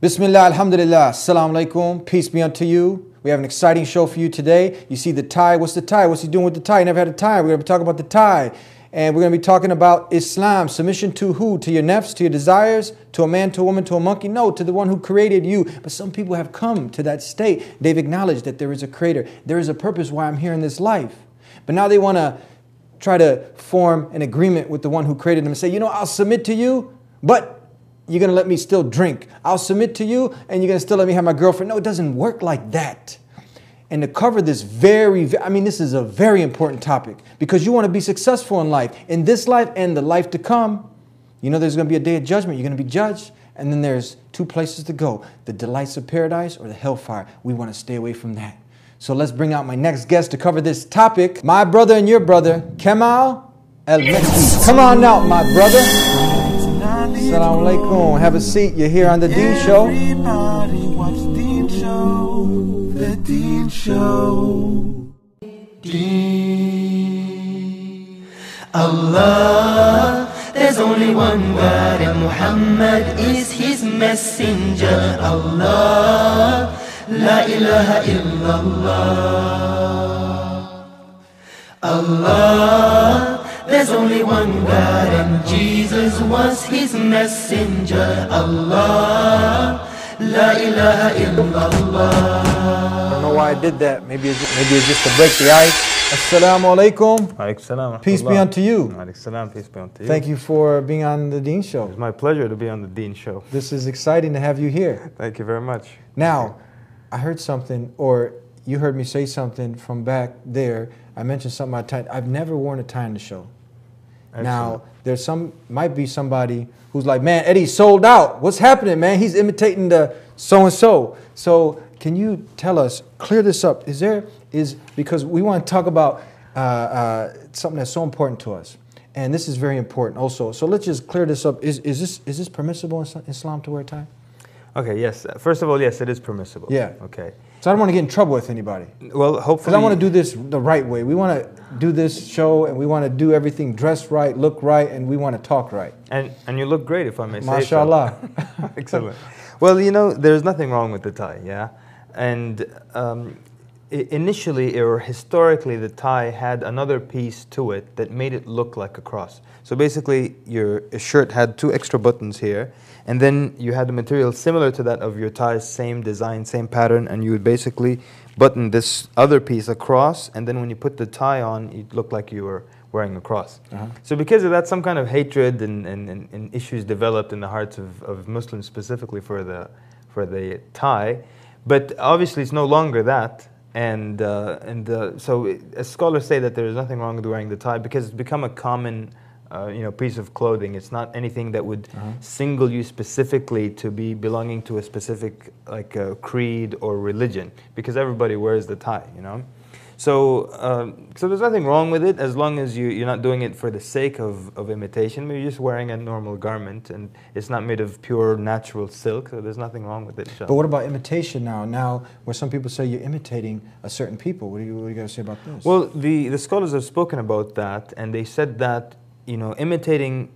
Bismillah, Alhamdulillah, Assalamu Alaikum, peace be unto you. We have an exciting show for you today. You see the tie, what's the tie? What's he doing with the tie? He never had a tie. We're going to be talking about the tie. And we're going to be talking about Islam, submission to who? To your nafs, to your desires, to a man, to a woman, to a monkey? No, to the one who created you. But some people have come to that state. They've acknowledged that there is a creator. There is a purpose why I'm here in this life. But now they want to try to form an agreement with the one who created them and say, you know, I'll submit to you, but you're going to let me still drink. I'll submit to you and you're going to still let me have my girlfriend. No, it doesn't work like that. And to cover this very, I mean, this is a very important topic because you want to be successful in life, in this life and the life to come. You know, there's going to be a day of judgment. You're going to be judged. And then there's two places to go the delights of paradise or the hellfire. We want to stay away from that. So let's bring out my next guest to cover this topic my brother and your brother, Kemal El Come on out, my brother. Assalamu alaikum. Have a seat. You're here on the Dean Show. Everybody watch Dean Show. The Dean Show. Dean. Allah. There's only one God and Muhammad is his messenger. Allah. La ilaha illallah. Allah. There's only one God and Jesus was his messenger Allah La ilaha illallah I don't know why I did that. Maybe it's, maybe it's just to break the ice. Assalamu alaikum. Alaikum Peace be unto you. Alaikum Peace be unto you. Thank you for being on the Dean Show. It's my pleasure to be on the Dean Show. This is exciting to have you here. Thank you very much. Now, I heard something, or you heard me say something from back there. I mentioned something about tie. I've never worn a tie in the show. Excellent. Now, there's some might be somebody who's like, man, Eddie's sold out. What's happening, man? He's imitating the so and so. So can you tell us, clear this up? Is there is because we want to talk about uh, uh, something that's so important to us, and this is very important also. So let's just clear this up. Is is this is this permissible in Islam to wear a tie? Okay. Yes. First of all, yes, it is permissible. Yeah. Okay. So I don't want to get in trouble with anybody. Well, hopefully. Because I want to do this the right way. We want to do this show and we want to do everything dress right, look right, and we want to talk right. And, and you look great, if I may say say. Mashallah. Excellent. Well, you know, there's nothing wrong with the tie, yeah? And um, initially or historically, the tie had another piece to it that made it look like a cross. So basically, your shirt had two extra buttons here and then you had the material similar to that of your tie, same design, same pattern, and you would basically button this other piece across, and then when you put the tie on, it looked like you were wearing a cross. Uh-huh. So because of that, some kind of hatred and, and, and, and issues developed in the hearts of, of Muslims specifically for the, for the tie. But obviously, it's no longer that. And, uh, and uh, so it, scholars say that there is nothing wrong with wearing the tie because it's become a common uh, you know, piece of clothing. It's not anything that would uh-huh. single you specifically to be belonging to a specific like uh, creed or religion, because everybody wears the tie, you know. So, um, so there's nothing wrong with it as long as you, you're not doing it for the sake of, of imitation. You're just wearing a normal garment and it's not made of pure natural silk, so there's nothing wrong with it. Sean. But what about imitation now? Now, where some people say you're imitating a certain people, what do you, what do you got to say about this? Well, the, the scholars have spoken about that and they said that you know, imitating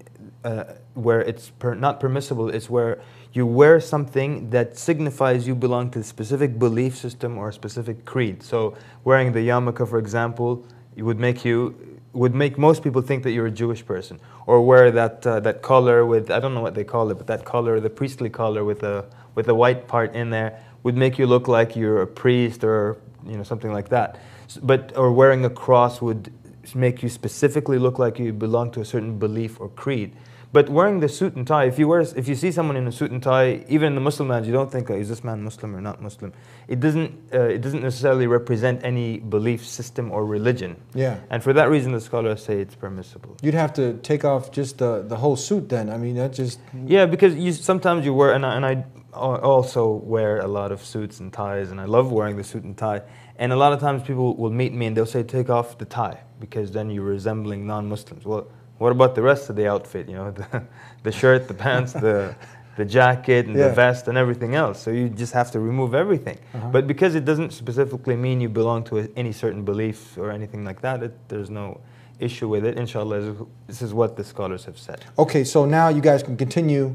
uh, where it's per not permissible is where you wear something that signifies you belong to a specific belief system or a specific creed. So wearing the yarmulke, for example, would make you would make most people think that you're a Jewish person, or wear that uh, that collar with I don't know what they call it, but that collar, the priestly collar with a with a white part in there, would make you look like you're a priest or you know something like that. But or wearing a cross would make you specifically look like you belong to a certain belief or creed. But wearing the suit and tie, if you wear, if you see someone in a suit and tie, even in the Muslim lands, you don't think, oh, is this man Muslim or not Muslim? It doesn't, uh, it doesn't necessarily represent any belief system or religion. Yeah. And for that reason, the scholars say it's permissible. You'd have to take off just the, the whole suit then. I mean, that just. Yeah, because you sometimes you wear, and I, and I also wear a lot of suits and ties, and I love wearing the suit and tie. And a lot of times people will meet me and they'll say, take off the tie because then you're resembling non-Muslims. Well, what about the rest of the outfit? You know, the, the shirt, the pants, the, the jacket, and yeah. the vest, and everything else. So you just have to remove everything. Uh-huh. But because it doesn't specifically mean you belong to a, any certain belief or anything like that, it, there's no issue with it. Inshallah, this is what the scholars have said. Okay, so now you guys can continue.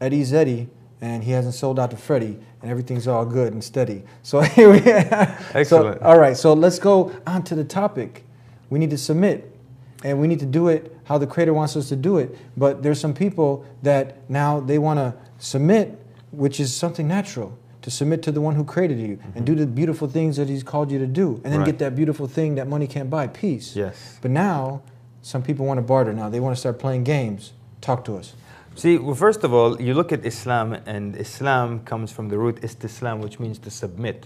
Eddie Zeddy and he hasn't sold out to Freddie, and everything's all good and steady. So here we are. Excellent. So, all right, so let's go on to the topic. We need to submit, and we need to do it how the Creator wants us to do it. But there's some people that now they want to submit, which is something natural to submit to the one who created you mm-hmm. and do mm-hmm. the beautiful things that he's called you to do and then right. get that beautiful thing that money can't buy peace yes but now some people want to barter now they want to start playing games talk to us See, well, first of all, you look at Islam, and Islam comes from the root istislam, which means to submit.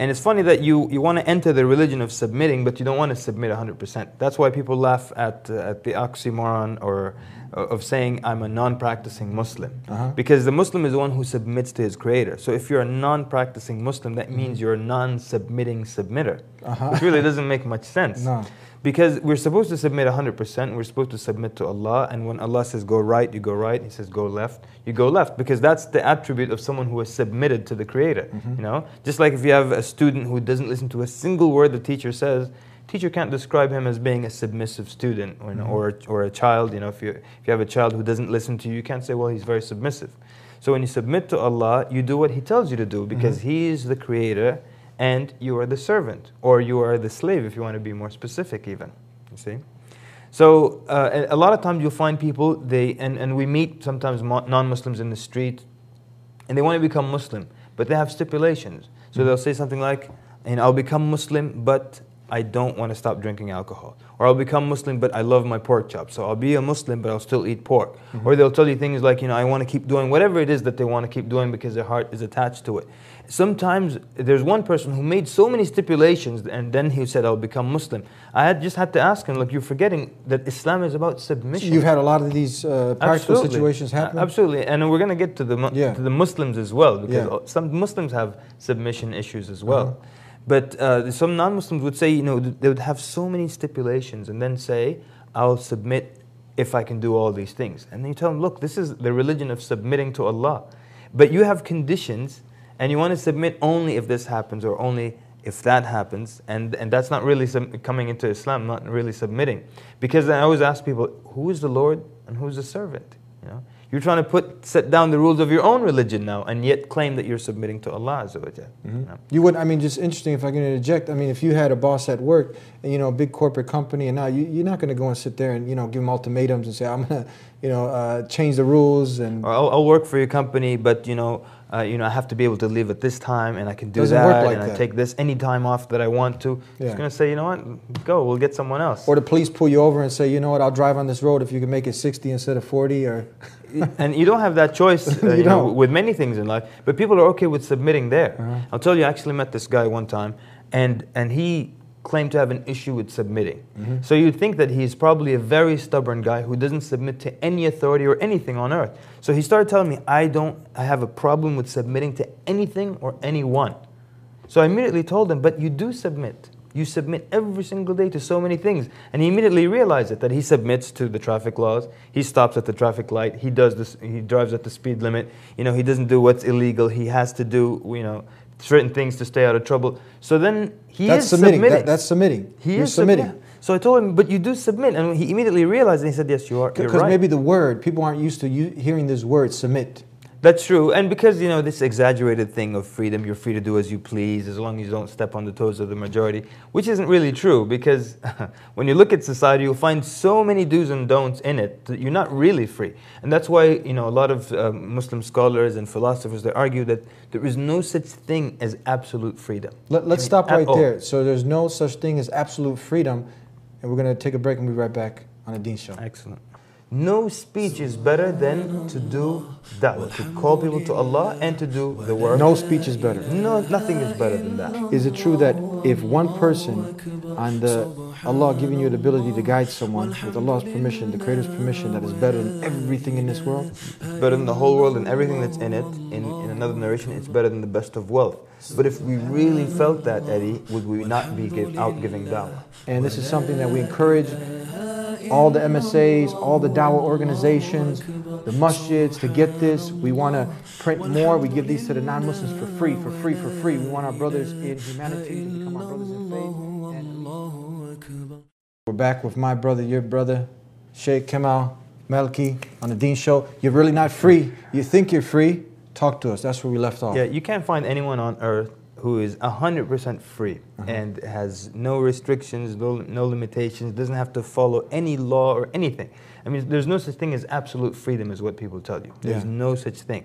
And it's funny that you, you want to enter the religion of submitting, but you don't want to submit 100%. That's why people laugh at, uh, at the oxymoron or uh, of saying, I'm a non practicing Muslim. Uh-huh. Because the Muslim is the one who submits to his creator. So if you're a non practicing Muslim, that means mm. you're a non submitting submitter, uh-huh. which really doesn't make much sense. No. Because we're supposed to submit 100%, we're supposed to submit to Allah, and when Allah says go right, you go right, He says go left, you go left, because that's the attribute of someone who is submitted to the Creator. Mm-hmm. You know, just like if you have a student who doesn't listen to a single word the teacher says, teacher can't describe him as being a submissive student or, mm-hmm. or, or a child. You know, if you, if you have a child who doesn't listen to you, you can't say, well, he's very submissive. So when you submit to Allah, you do what He tells you to do because mm-hmm. He is the Creator and you are the servant, or you are the slave if you want to be more specific, even. You see? So uh, a lot of times you'll find people, they, and, and we meet sometimes non-Muslims in the street, and they want to become Muslim, but they have stipulations. So they'll say something like, and I'll become Muslim, but I don't want to stop drinking alcohol. Or I'll become Muslim, but I love my pork chop. So I'll be a Muslim, but I'll still eat pork. Mm -hmm. Or they'll tell you things like, you know, I want to keep doing whatever it is that they want to keep doing because their heart is attached to it sometimes there's one person who made so many stipulations and then he said, I'll become Muslim. I had just had to ask him, look, you're forgetting that Islam is about submission. You've had a lot of these uh, practical Absolutely. situations happen. Absolutely. And we're going to get to the, yeah. to the Muslims as well, because yeah. some Muslims have submission issues as uh-huh. well. Uh -huh. But uh, some non Muslims would say, you know, they would have so many stipulations and then say, I'll submit if I can do all these things. And then you tell them, look, this is the religion of submitting to Allah. But you have conditions and you want to submit only if this happens or only if that happens and, and that's not really coming into islam not really submitting because i always ask people who is the lord and who's the servant you know you're trying to put set down the rules of your own religion now and yet claim that you're submitting to allah Mm -hmm. you would i mean just interesting if i can interject i mean if you had a boss at work and, you know a big corporate company and now you, are not going to go and sit there and you know give them ultimatums and say i'm going to you know uh, change the rules and or I'll, I'll work for your company but you know uh, you know, I have to be able to leave at this time, and I can do Doesn't that, like and that. I take this any time off that I want to. Yeah. It's gonna say, you know what, go, we'll get someone else. Or the police pull you over and say, you know what, I'll drive on this road if you can make it 60 instead of 40, or. and you don't have that choice, uh, you, you know, with many things in life. But people are okay with submitting there. Uh-huh. I'll tell you, I actually met this guy one time, and and he claim to have an issue with submitting. Mm-hmm. So you'd think that he's probably a very stubborn guy who doesn't submit to any authority or anything on earth. So he started telling me, I don't, I have a problem with submitting to anything or anyone. So I immediately told him, but you do submit. You submit every single day to so many things. And he immediately realized it, that he submits to the traffic laws, he stops at the traffic light, he does this, he drives at the speed limit, you know, he doesn't do what's illegal, he has to do, you know, certain things to stay out of trouble. So then he that's is submitting. submitting. That, that's submitting. He You're is submitting. So I told him, but you do submit, and he immediately realized, and he said, "Yes, you are." Because right. maybe the word people aren't used to you, hearing this word, submit. That's true. And because, you know, this exaggerated thing of freedom, you're free to do as you please as long as you don't step on the toes of the majority, which isn't really true because when you look at society, you'll find so many do's and don'ts in it that you're not really free. And that's why, you know, a lot of uh, Muslim scholars and philosophers, they argue that there is no such thing as absolute freedom. Let, us I mean, stop right there. So there's no such thing as absolute freedom. And we're going to take a break and we'll be right back on the Dean Show. Excellent. No speech is better than to do da'wah, to call people to Allah and to do the work. No speech is better. No, nothing is better than that. Is it true that if one person on the Allah giving you the ability to guide someone with Allah's permission, the Creator's permission, that is better than everything in this world? better than the whole world and everything that's in it. In, in another narration, it's better than the best of wealth. But if we really felt that, Eddie, would we not be give, out giving da'wah? And this is something that we encourage all the MSAs, all the dawah organizations, the masjids to get this. We want to print more. We give these to the non-Muslims for free, for free, for free. We want our brothers in humanity to become our brothers in faith. We're back with my brother, your brother, Sheikh Kemal Melki on the Dean Show. You're really not free. You think you're free. Talk to us. That's where we left off. Yeah, you can't find anyone on earth who is 100% free uh-huh. and has no restrictions, no, no limitations, doesn't have to follow any law or anything. I mean, there's no such thing as absolute freedom, is what people tell you. There's yeah. no such thing.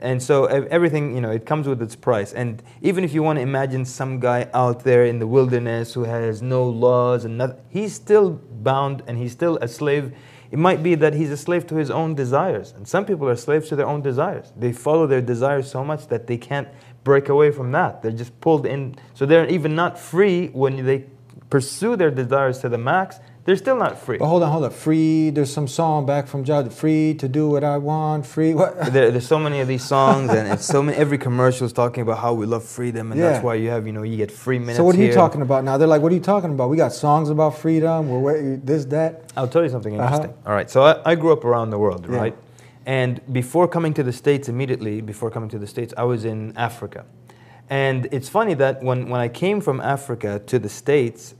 And so everything, you know, it comes with its price. And even if you want to imagine some guy out there in the wilderness who has no laws and nothing, he's still bound and he's still a slave. It might be that he's a slave to his own desires. And some people are slaves to their own desires. They follow their desires so much that they can't break away from that. They're just pulled in. So they're even not free when they pursue their desires to the max. They're still not free. But hold on, hold on. Free, there's some song back from Jod, free to do what I want, free. What? There, there's so many of these songs, and so many. Every commercial is talking about how we love freedom, and yeah. that's why you have, you know, you get free minutes. So what are you here. talking about now? They're like, what are you talking about? We got songs about freedom. We're this, that. I'll tell you something uh-huh. interesting. Uh-huh. All right, so I, I, grew up around the world, right? And before coming to the States immediately, before coming to the States, I was in Africa. And it's funny that when, when I came from Africa to the States,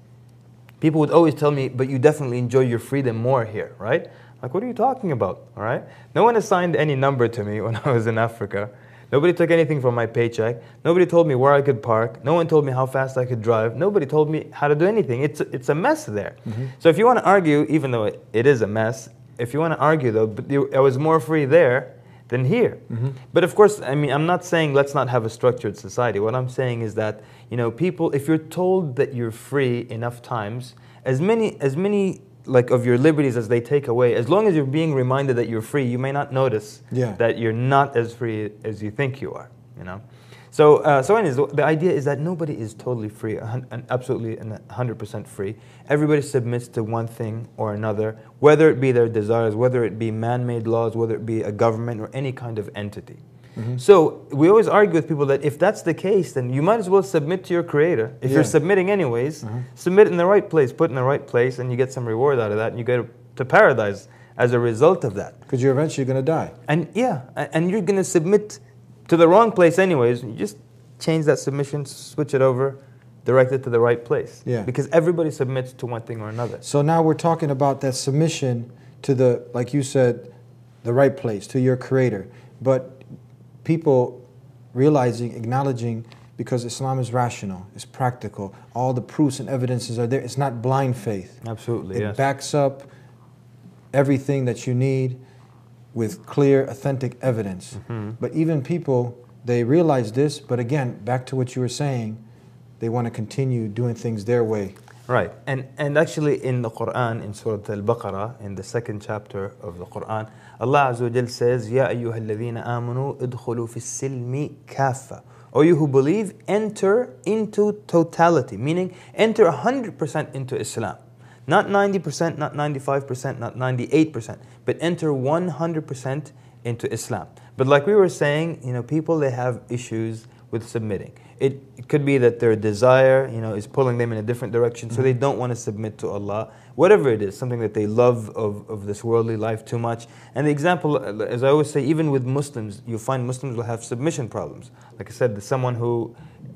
people would always tell me, but you definitely enjoy your freedom more here, right? Like, what are you talking about? All right? No one assigned any number to me when I was in Africa. Nobody took anything from my paycheck. Nobody told me where I could park. No one told me how fast I could drive. Nobody told me how to do anything. It's, it's a mess there. Mm-hmm. So if you want to argue, even though it, it is a mess, if you want to argue though, but I was more free there than here. Mm-hmm. But of course, I mean, I'm not saying let's not have a structured society. What I'm saying is that you know, people, if you're told that you're free enough times, as many as many like of your liberties as they take away, as long as you're being reminded that you're free, you may not notice yeah. that you're not as free as you think you are. You know. So, uh, so anyways, the idea is that nobody is totally free, and absolutely and 100% free. Everybody submits to one thing or another, whether it be their desires, whether it be man-made laws, whether it be a government or any kind of entity. Mm-hmm. So we always argue with people that if that's the case, then you might as well submit to your creator. If yeah. you're submitting anyways, mm-hmm. submit in the right place, put in the right place, and you get some reward out of that, and you go to paradise as a result of that. Because you're eventually going to die. And yeah, and you're going to submit to the wrong place anyways, you just change that submission, switch it over, direct it to the right place. Yeah. Because everybody submits to one thing or another. So now we're talking about that submission to the, like you said, the right place, to your creator. But people realizing, acknowledging, because Islam is rational, it's practical. All the proofs and evidences are there. It's not blind faith. Absolutely, It yes. backs up everything that you need with clear, authentic evidence. Mm-hmm. But even people, they realize this, but again, back to what you were saying, they want to continue doing things their way. Right, and, and actually in the Quran, in Surah Al Baqarah, in the second chapter of the Quran, Allah Azza wa says, Ya ayyuha alladhina amanu idkhulu fi silmi kafa. O you who believe, enter into totality, meaning enter 100% into Islam. Not 90%, not 95%, not 98%, but enter 100% into Islam. But like we were saying, you know, people, they have issues with submitting. It, it could be that their desire, you know, is pulling them in a different direction, so mm -hmm. they don't want to submit to Allah. Whatever it is, something that they love of, of this worldly life too much. And the example, as I always say, even with Muslims, you find Muslims will have submission problems. Like I said, someone who,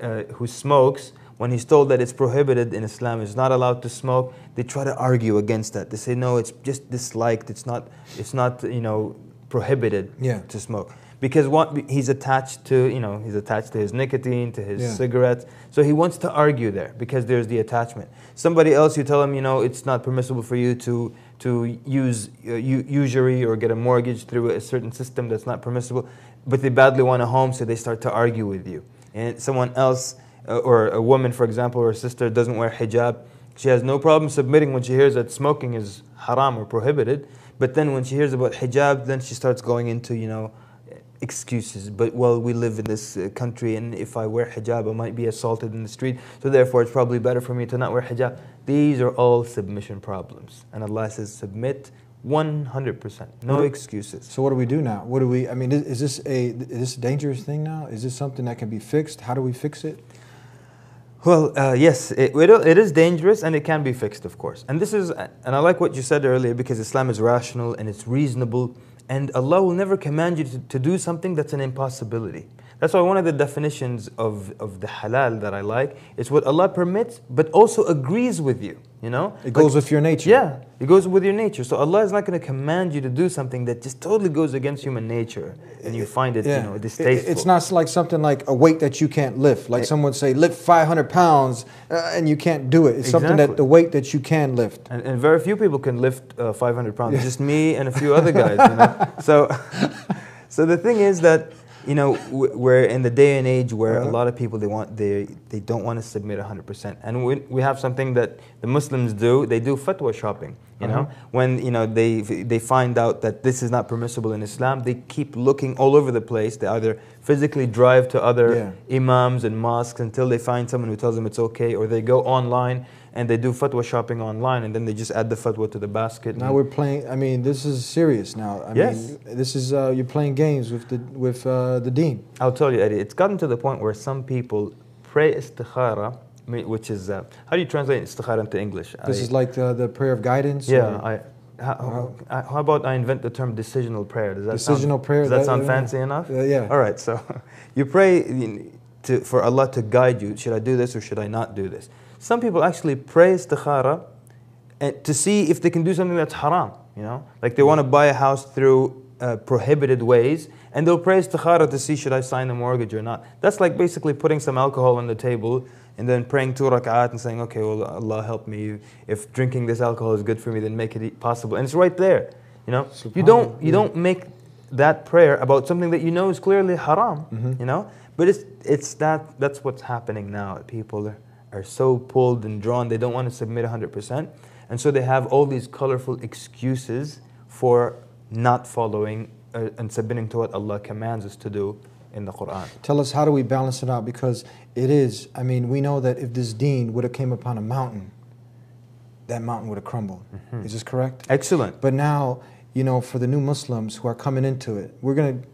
uh, who smokes, when he's told that it's prohibited in Islam, he's not allowed to smoke, they try to argue against that. They say, no, it's just disliked. It's not, it's not you know, prohibited yeah. to smoke. Because what, he's attached to, you know, he's attached to his nicotine, to his yeah. cigarettes. So he wants to argue there because there's the attachment. Somebody else, you tell him, you know, it's not permissible for you to to use uh, usury or get a mortgage through a certain system that's not permissible, but they badly want a home, so they start to argue with you. And someone else or a woman, for example, or a sister doesn't wear hijab, she has no problem submitting when she hears that smoking is haram or prohibited. But then when she hears about hijab, then she starts going into, you know, excuses. But well, we live in this uh, country, and if I wear hijab, I might be assaulted in the street. So therefore, it's probably better for me to not wear hijab. These are all submission problems. And Allah says, submit 100%. No excuses. So what do we do now? What do we, I mean, is, is this a, is this a dangerous thing now? Is this something that can be fixed? How do we fix it? Well, uh, yes, it, it is dangerous and it can be fixed, of course. And this is, and I like what you said earlier because Islam is rational and it's reasonable, and Allah will never command you to, to do something that's an impossibility. That's why one of the definitions of, of the halal that I like is what Allah permits, but also agrees with you. You know, it like, goes with your nature. Yeah, it goes with your nature. So Allah is not going to command you to do something that just totally goes against human nature, and you find it, yeah. you know, distasteful. it's not like something like a weight that you can't lift. Like it, someone say, lift 500 pounds, uh, and you can't do it. It's exactly. something that the weight that you can lift. And, and very few people can lift uh, 500 pounds. Yeah. Just me and a few other guys. You know? so, so the thing is that you know, we're in the day and age where a lot of people they want they they don't want to submit 100%. And we, we have something that the Muslims do. They do fatwa shopping. You know, uh-huh. when you know they they find out that this is not permissible in Islam, they keep looking all over the place. They either physically drive to other yeah. imams and mosques until they find someone who tells them it's okay, or they go online and they do fatwa shopping online, and then they just add the fatwa to the basket. Now we're playing. I mean, this is serious. Now, I yes. mean, this is uh, you're playing games with the with uh, the dean. I'll tell you, Eddie. It's gotten to the point where some people pray istikhara which is uh, how do you translate istikhara into English? This I, is like the, the, prayer of guidance. Yeah, I, how, uh-huh. how, about I invent the term decisional prayer? Does that decisional sound, prayer? Does that, that sound fancy enough? Uh, yeah. All right. So, you pray to, for Allah to guide you. Should I do this or should I not do this? Some people actually praise Takhara eh, to see if they can do something that's haram, you know? Like they want to buy a house through uh, prohibited ways, and they'll praise Takhara to see should I sign the mortgage or not. That's like basically putting some alcohol on the table and then praying two rak'at and saying, okay, well, Allah help me. If drinking this alcohol is good for me, then make it possible. And it's right there, you know? You don't, you don't make that prayer about something that you know is clearly haram, mm-hmm. you know? But it's, it's that, that's what's happening now. People are are so pulled and drawn, they don't want to submit 100%. And so they have all these colorful excuses for not following uh, and submitting to what Allah commands us to do in the Quran. Tell us how do we balance it out because it is, I mean, we know that if this deen would have came upon a mountain, that mountain would have crumbled. Mm-hmm. Is this correct? Excellent. But now, you know, for the new Muslims who are coming into it, we're going to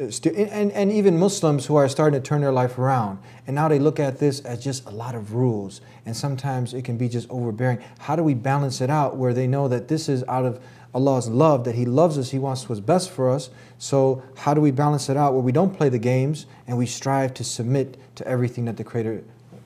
uh, and, and even Muslims who are starting to turn their life around. And now they look at this as just a lot of rules. And sometimes it can be just overbearing. How do we balance it out where they know that this is out of Allah's love, that He loves us, He wants what's best for us. So, how do we balance it out where we don't play the games and we strive to submit to everything that the Creator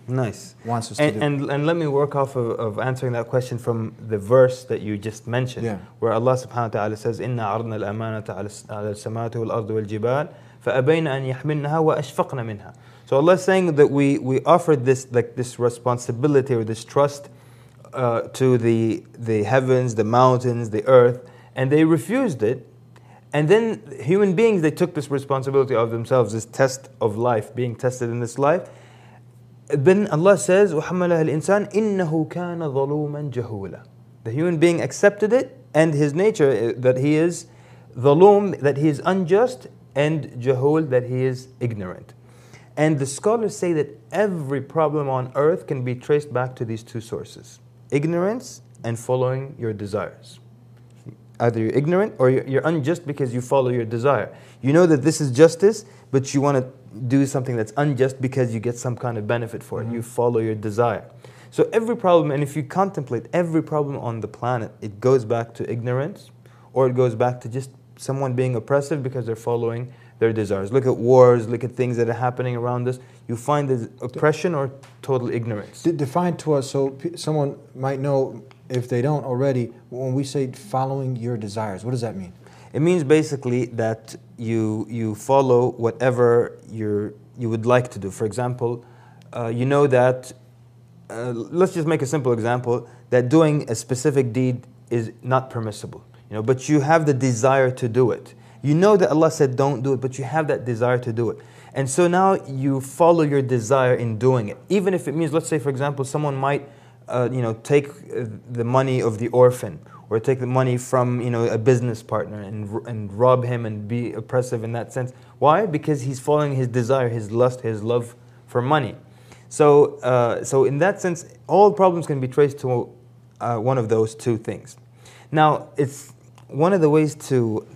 Nice. Wants us and, to do. And, and let me work off of, of, answering that question from the verse that you just mentioned, yeah. where Allah subhanahu wa ta'ala says, إِنَّا عَرْضْنَا الْأَمَانَةَ ardu wal jibal, وَالْجِبَالِ an أَنْ wa وَأَشْفَقْنَ minha. So Allah is saying that we, we offered this, like, this responsibility or this trust uh, to the, the heavens, the mountains, the earth, and they refused it. And then human beings, they took this responsibility of themselves, this test of life, being tested in this life. Then Allah says, وَحَمَّلَهَا الْإِنسَانِ إِنَّهُ كَانَ ظَلُومًا جَهُولًا The human being accepted it and his nature eh, that he is ظَلُوم, that he is unjust, and jahul, that he is ignorant. And the scholars say that every problem on earth can be traced back to these two sources ignorance and following your desires. Either you're ignorant or you're unjust because you follow your desire. You know that this is justice, but you want to do something that's unjust because you get some kind of benefit for it. Mm-hmm. You follow your desire. So every problem, and if you contemplate every problem on the planet, it goes back to ignorance, or it goes back to just someone being oppressive because they're following their desires. Look at wars, look at things that are happening around us. You find this oppression or total ignorance. define to us so someone might know if they don't already, when we say following your desires, what does that mean? It means basically that you you follow whatever you you would like to do. For example, uh, you know that. Uh, let's just make a simple example that doing a specific deed is not permissible. You know, but you have the desire to do it. You know that Allah said don't do it, but you have that desire to do it. And so now you follow your desire in doing it. Even if it means, let's say, for example, someone might uh, you know, take uh, the money of the orphan or take the money from you know a business partner and and rob him and be oppressive in that sense. Why? Because he's following his desire, his lust, his love for money. So uh, so in that sense, all problems can be traced to uh, one of those two things. Now it's one of the ways to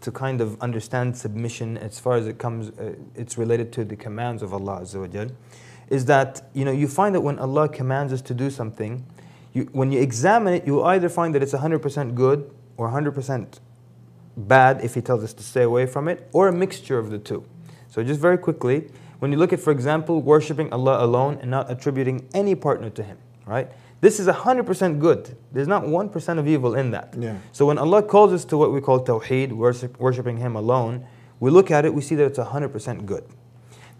to kind of understand submission as far as it comes. Uh, it's related to the commands of Allah Azza is that you know you find that when Allah commands us to do something, you, when you examine it, you either find that it's 100% good or 100% bad if He tells us to stay away from it, or a mixture of the two. So just very quickly, when you look at, for example, worshiping Allah alone and not attributing any partner to Him, right? This is 100% good. There's not 1% of evil in that. Yeah. So when Allah calls us to what we call tawheed, worshiping Him alone, we look at it, we see that it's 100% good.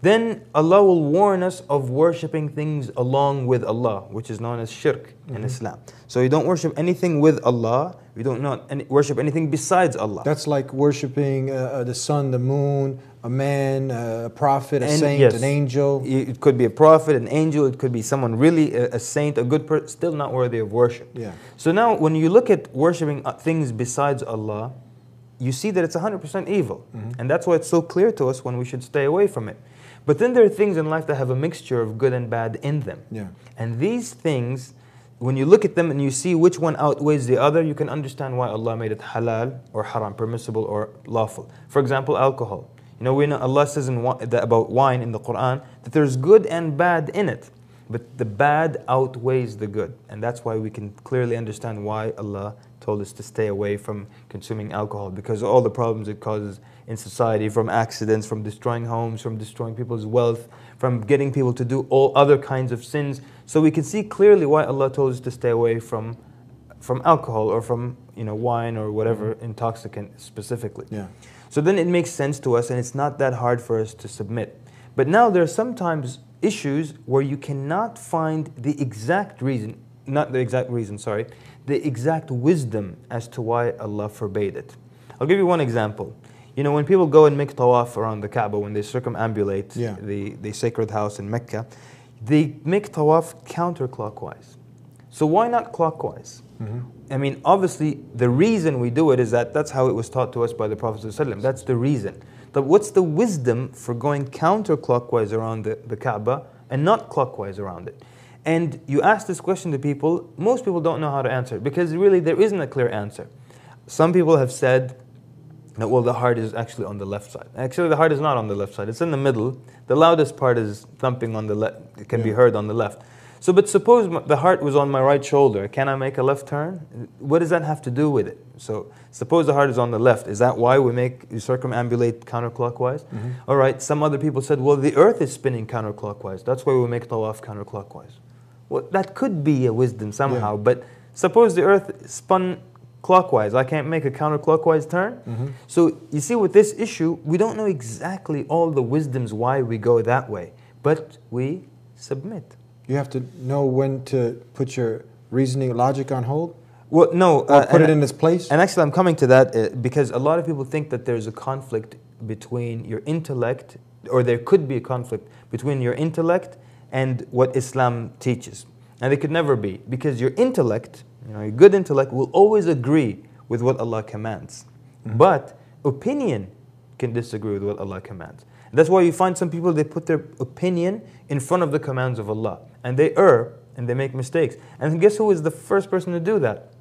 Then Allah will warn us of worshipping things along with Allah, which is known as shirk mm -hmm. in mm-hmm. Islam. So you don't worship anything with Allah, you don't not any, worship anything besides Allah. That's like worshiping uh, uh, the sun, the moon, a man, uh, a prophet, a and saint, yes, an angel. It could be a prophet, an angel, it could be someone really, a, a saint, a good person, still not worthy of worship. Yeah. So now when you look at worshiping uh, things besides Allah, you see that it's 100% evil. Mm -hmm. And that's why it's so clear to us when we should stay away from it. But then there are things in life that have a mixture of good and bad in them. Yeah. And these things, when you look at them and you see which one outweighs the other, you can understand why Allah made it halal or haram, permissible or lawful. For example, alcohol. You know, we know Allah says in, about wine in the Quran that there's good and bad in it, but the bad outweighs the good. And that's why we can clearly understand why Allah told us to stay away from consuming alcohol because all the problems it causes in society, from accidents, from destroying homes, from destroying people's wealth, from getting people to do all other kinds of sins. So we can see clearly why Allah told us to stay away from from alcohol or from you know wine or whatever mm -hmm. intoxicant specifically. Yeah. So then it makes sense to us and it's not that hard for us to submit. But now there are sometimes issues where you cannot find the exact reason, not the exact reason, sorry, the exact wisdom as to why Allah forbade it. I'll give you one example. You know, when people go and make tawaf around the Kaaba, when they circumambulate yeah. the, the sacred house in Mecca, they make tawaf counterclockwise. So why not clockwise? Mm-hmm. I mean, obviously, the reason we do it is that that's how it was taught to us by the Prophet. That's the reason. But what's the wisdom for going counterclockwise around the, the Kaaba and not clockwise around it? And you ask this question to people, most people don't know how to answer it because really there isn't a clear answer. Some people have said, well, the heart is actually on the left side. Actually, the heart is not on the left side. It's in the middle. The loudest part is thumping on the left. It can yeah. be heard on the left. So, but suppose the heart was on my right shoulder. Can I make a left turn? What does that have to do with it? So, suppose the heart is on the left. Is that why we make you circumambulate counterclockwise? Mm -hmm. All right. Some other people said, well, the Earth is spinning counterclockwise. That's why we make tawaf counterclockwise. Well, that could be a wisdom somehow. Yeah. But suppose the Earth spun clockwise. I can't make a counterclockwise turn. Mm-hmm. So you see, with this issue, we don't know exactly all the wisdoms why we go that way, but we submit. You have to know when to put your reasoning logic on hold. Well, no, uh, put it in its place. And actually, I'm coming to that uh, because a lot of people think that there's a conflict between your intellect, or there could be a conflict between your intellect and what Islam teaches. And it could never be because your intellect you know, a good intellect will always agree with what Allah commands. Mm-hmm. But opinion can disagree with what Allah commands. And that's why you find some people, they put their opinion in front of the commands of Allah. And they err and they make mistakes. And guess who is the first person to do that?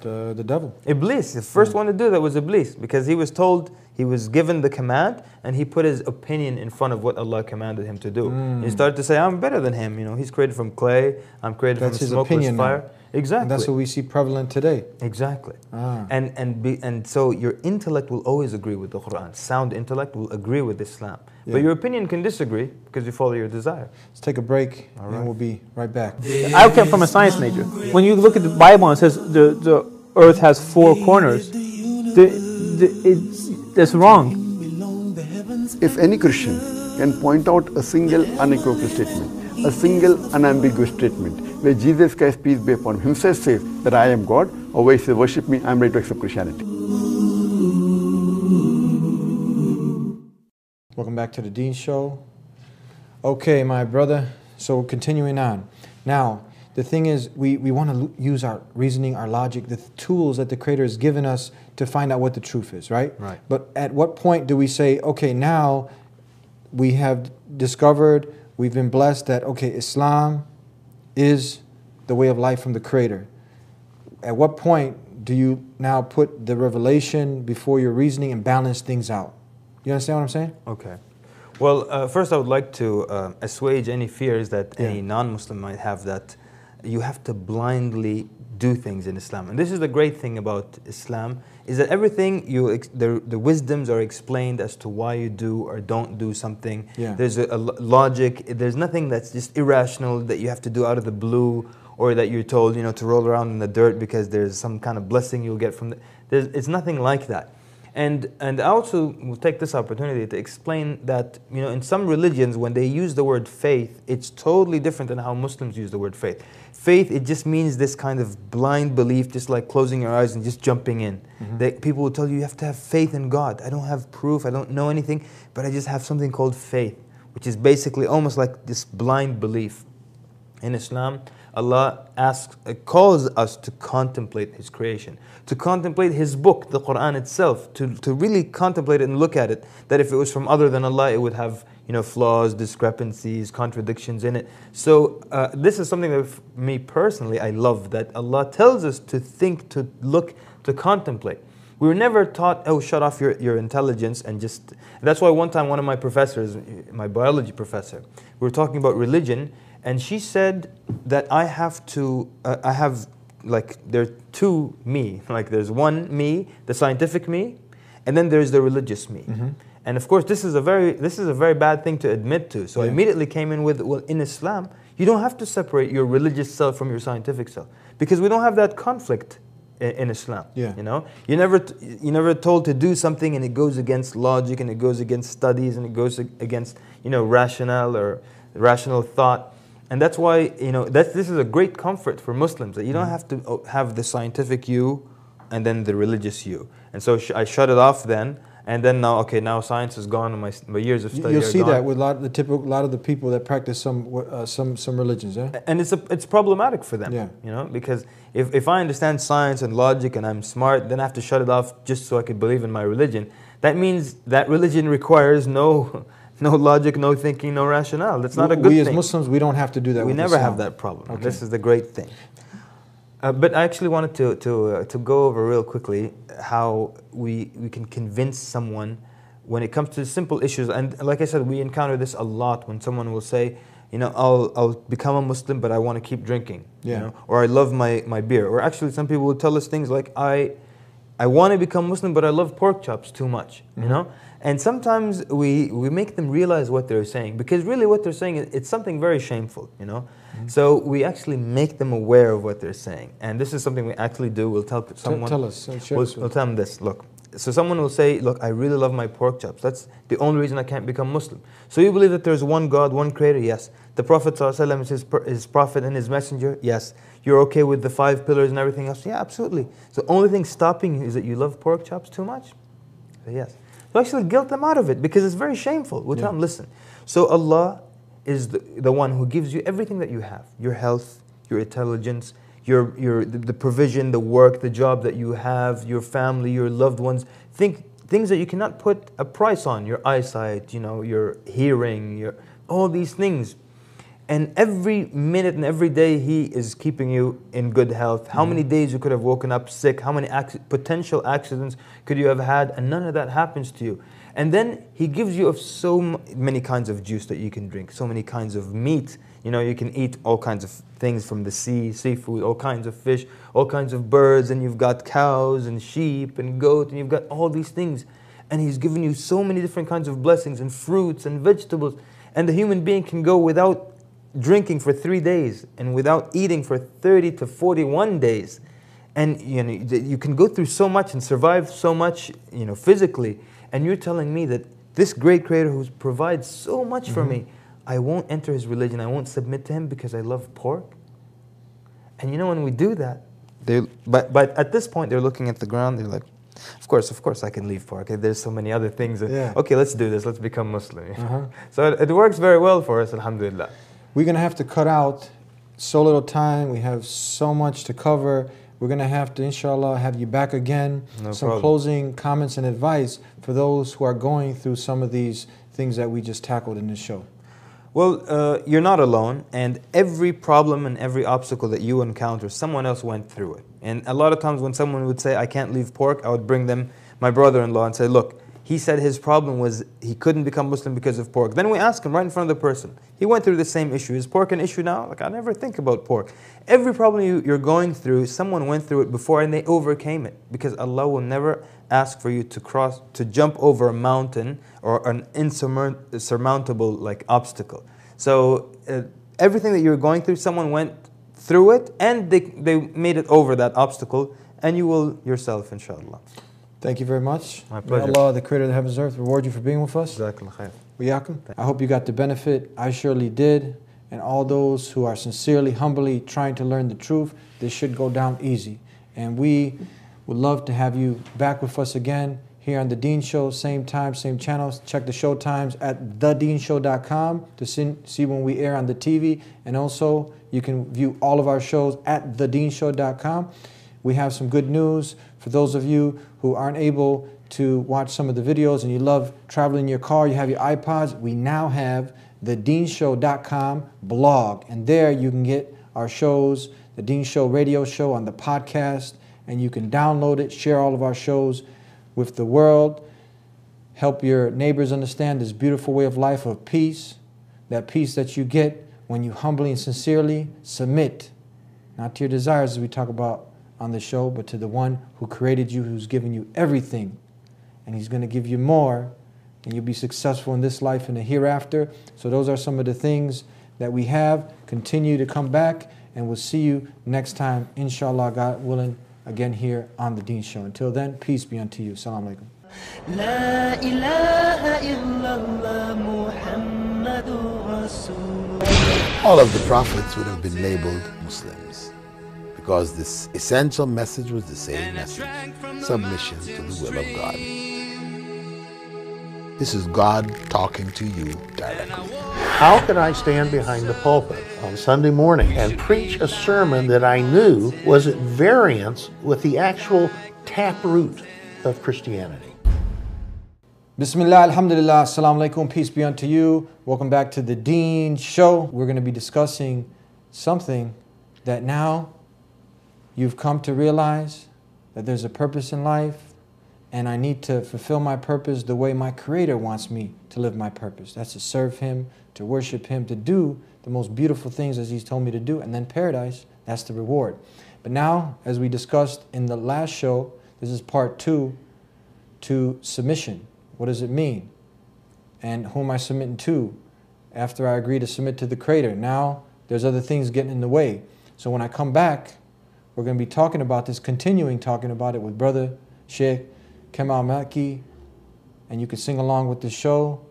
the, uh, the devil. Iblis, the first mm. one to do that was Iblis because he was told, he was given the command and he put his opinion in front of what Allah commanded him to do. Mm. He started to say, I'm better than him. You know, he's created from clay, I'm created that's from smokeless fire. Exactly. And that's what we see prevalent today. Exactly. Ah. And, and, be, and so your intellect will always agree with the Quran. Sound intellect will agree with Islam. Yeah. But your opinion can disagree because you follow your desire. Let's take a break right. and we'll be right back. I came from a science major. When you look at the Bible and it says the, the earth has four corners, the, the, that's wrong. If any Christian can point out a single unequivocal statement, a single unambiguous statement, where Jesus Christ, peace be upon him, himself says that I am God, or where he says, worship me, I am ready to accept Christianity. Welcome back to the Dean Show. Okay, my brother. So continuing on. Now, the thing is, we, we want to use our reasoning, our logic, the th tools that the Creator has given us to find out what the truth is, right? Right. But at what point do we say, okay, now we have discovered, we've been blessed that, okay, Islam is the way of life from the Creator? At what point do you now put the revelation before your reasoning and balance things out? You understand what I'm saying? Okay. Well, uh, first I would like to uh, assuage any fears that yeah. any non-Muslim might have that you have to blindly do things in Islam. And this is the great thing about Islam is that everything you the, the wisdoms are explained as to why you do or don't do something. Yeah. There's a, a logic. There's nothing that's just irrational that you have to do out of the blue or that you're told, you know, to roll around in the dirt because there's some kind of blessing you'll get from the, there's, it's nothing like that. And, and I also will take this opportunity to explain that, you know, in some religions, when they use the word faith, it's totally different than how Muslims use the word faith. Faith, it just means this kind of blind belief, just like closing your eyes and just jumping in. Mm-hmm. That people will tell you, you have to have faith in God. I don't have proof, I don't know anything, but I just have something called faith, which is basically almost like this blind belief. In Islam, Allah asks, uh, calls us to contemplate His creation, to contemplate His book, the Quran itself, to, to really contemplate it and look at it. That if it was from other than Allah, it would have you know flaws, discrepancies, contradictions in it. So uh, this is something that, me personally, I love that Allah tells us to think, to look, to contemplate. We were never taught, oh, shut off your, your intelligence and just. That's why one time one of my professors, my biology professor, we were talking about religion and she said that I have to, uh, I have like there are two me, like there's one me, the scientific me, and then there's the religious me. Mm-hmm. And of course, this is a very this is a very bad thing to admit to. So yeah. I immediately came in with, well, in Islam, you don't have to separate your religious self from your scientific self because we don't have that conflict in, Islam. Yeah. You know, you're never you never told to do something and it goes against logic and it goes against studies and it goes against you know rational or rational thought. And that's why, you know, that's, this is a great comfort for Muslims that you don't mm. have to oh, have the scientific you and then the religious you. And so sh- I shut it off then. And then now, okay, now science is gone, and my, my years of study. You'll see gone. that with a lot of the typical, lot of the people that practice some uh, some some religions, eh? And it's a, it's problematic for them, yeah. you know, because if, if I understand science and logic and I'm smart, then I have to shut it off just so I could believe in my religion. That means that religion requires no no logic, no thinking, no rationale. That's not a good we, thing. We as Muslims, we don't have to do that. We never Islam. have that problem. Okay. This is the great thing. Uh, but I actually wanted to to uh, to go over real quickly how we we can convince someone when it comes to simple issues. And like I said, we encounter this a lot when someone will say, you know, I'll I'll become a Muslim, but I want to keep drinking. Yeah. You know? Or I love my my beer. Or actually, some people will tell us things like I. I want to become Muslim, but I love pork chops too much. Mm-hmm. You know, and sometimes we, we make them realize what they're saying because really what they're saying is it's something very shameful, you know. Mm-hmm. So we actually make them aware of what they're saying, and this is something we actually do. We'll tell someone. Tell, tell us. Uh, we'll, we'll tell them this. Look, so someone will say, "Look, I really love my pork chops. That's the only reason I can't become Muslim." So you believe that there's one God, one Creator? Yes. The Prophet ﷺ is his, his prophet and his messenger? Yes. You're okay with the five pillars and everything else? Yeah, absolutely. So the only thing stopping you is that you love pork chops too much. So yes to actually guilt them out of it because it's very shameful. We yeah. tell them, listen, so Allah is the, the one who gives you everything that you have your health, your intelligence, your, your, the, the provision, the work, the job that you have, your family, your loved ones. Think things that you cannot put a price on your eyesight, you know, your hearing, your, all these things. And every minute and every day, He is keeping you in good health. How mm. many days you could have woken up sick? How many ac- potential accidents could you have had? And none of that happens to you. And then He gives you of so m- many kinds of juice that you can drink, so many kinds of meat. You know, you can eat all kinds of things from the sea, seafood, all kinds of fish, all kinds of birds, and you've got cows and sheep and goat, and you've got all these things. And He's given you so many different kinds of blessings and fruits and vegetables. And the human being can go without drinking for three days and without eating for 30 to 41 days. And you know, you can go through so much and survive so much, you know, physically. And you're telling me that this great creator who provides so much mm-hmm. for me, I won't enter his religion, I won't submit to him because I love pork. And you know, when we do that, they but but at this point they're looking at the ground, they're like, of course, of course, I can leave pork. There's so many other things. yeah. Okay, let's do this. Let's become Muslim. Uh-huh. So it, it, works very well for us, alhamdulillah we're going to have to cut out so little time. We have so much to cover. We're going to have to, inshallah, have you back again. No some problem. closing comments and advice for those who are going through some of these things that we just tackled in this show. Well, uh, you're not alone, and every problem and every obstacle that you encounter, someone else went through it. And a lot of times, when someone would say, I can't leave pork, I would bring them my brother in law and say, Look, he said his problem was he couldn't become Muslim because of pork. Then we asked him right in front of the person. He went through the same issue. Is pork an issue now? Like, I never think about pork. Every problem you, you're going through, someone went through it before and they overcame it because Allah will never ask for you to cross, to jump over a mountain or an insurmountable like obstacle. So uh, everything that you're going through, someone went through it and they, they made it over that obstacle and you will yourself, inshallah. Thank you very much. My pleasure. May Allah, the creator of the heavens and earth, reward you for being with us. I hope you got the benefit. I surely did. And all those who are sincerely, humbly trying to learn the truth, this should go down easy. And we would love to have you back with us again here on the Dean Show, same time, same channels. Check the show times at thedeanshow.com to see when we air on the TV. And also, you can view all of our shows at thedeanshow.com. We have some good news for those of you who aren't able to watch some of the videos and you love traveling in your car, you have your iPods, we now have the deanshow.com blog. And there you can get our shows, the Dean Show radio show on the podcast, and you can download it, share all of our shows with the world, help your neighbors understand this beautiful way of life of peace, that peace that you get when you humbly and sincerely submit, not to your desires, as we talk about on the show, but to the one who created you, who's given you everything. And He's going to give you more, and you'll be successful in this life and the hereafter. So, those are some of the things that we have. Continue to come back, and we'll see you next time, inshallah, God willing, again here on The Dean Show. Until then, peace be unto you. Assalamu alaikum. لا إله إلا الله محمد رسول All of the prophets would have been labeled Muslims because this essential message was the same message submission to the will of God. This is God talking to you directly. How could I stand behind the pulpit on Sunday morning and preach a sermon that I knew was at variance with the actual taproot of Christianity? Bismillah, alhamdulillah, assalamu alaikum, peace be unto you. Welcome back to the Dean Show. We're going to be discussing something that now you've come to realize that there's a purpose in life and I need to fulfill my purpose the way my Creator wants me to live my purpose. That's to serve Him, to worship Him, to do the most beautiful things as He's told me to do, and then paradise, that's the reward. But now, as we discussed in the last show, this is part two to submission. What does it mean? And who am I submitting to after I agree to submit to the Creator? Now, there's other things getting in the way. So when I come back, we're going to be talking about this, continuing talking about it with Brother Sheikh Kemal Maki. And you can sing along with the show.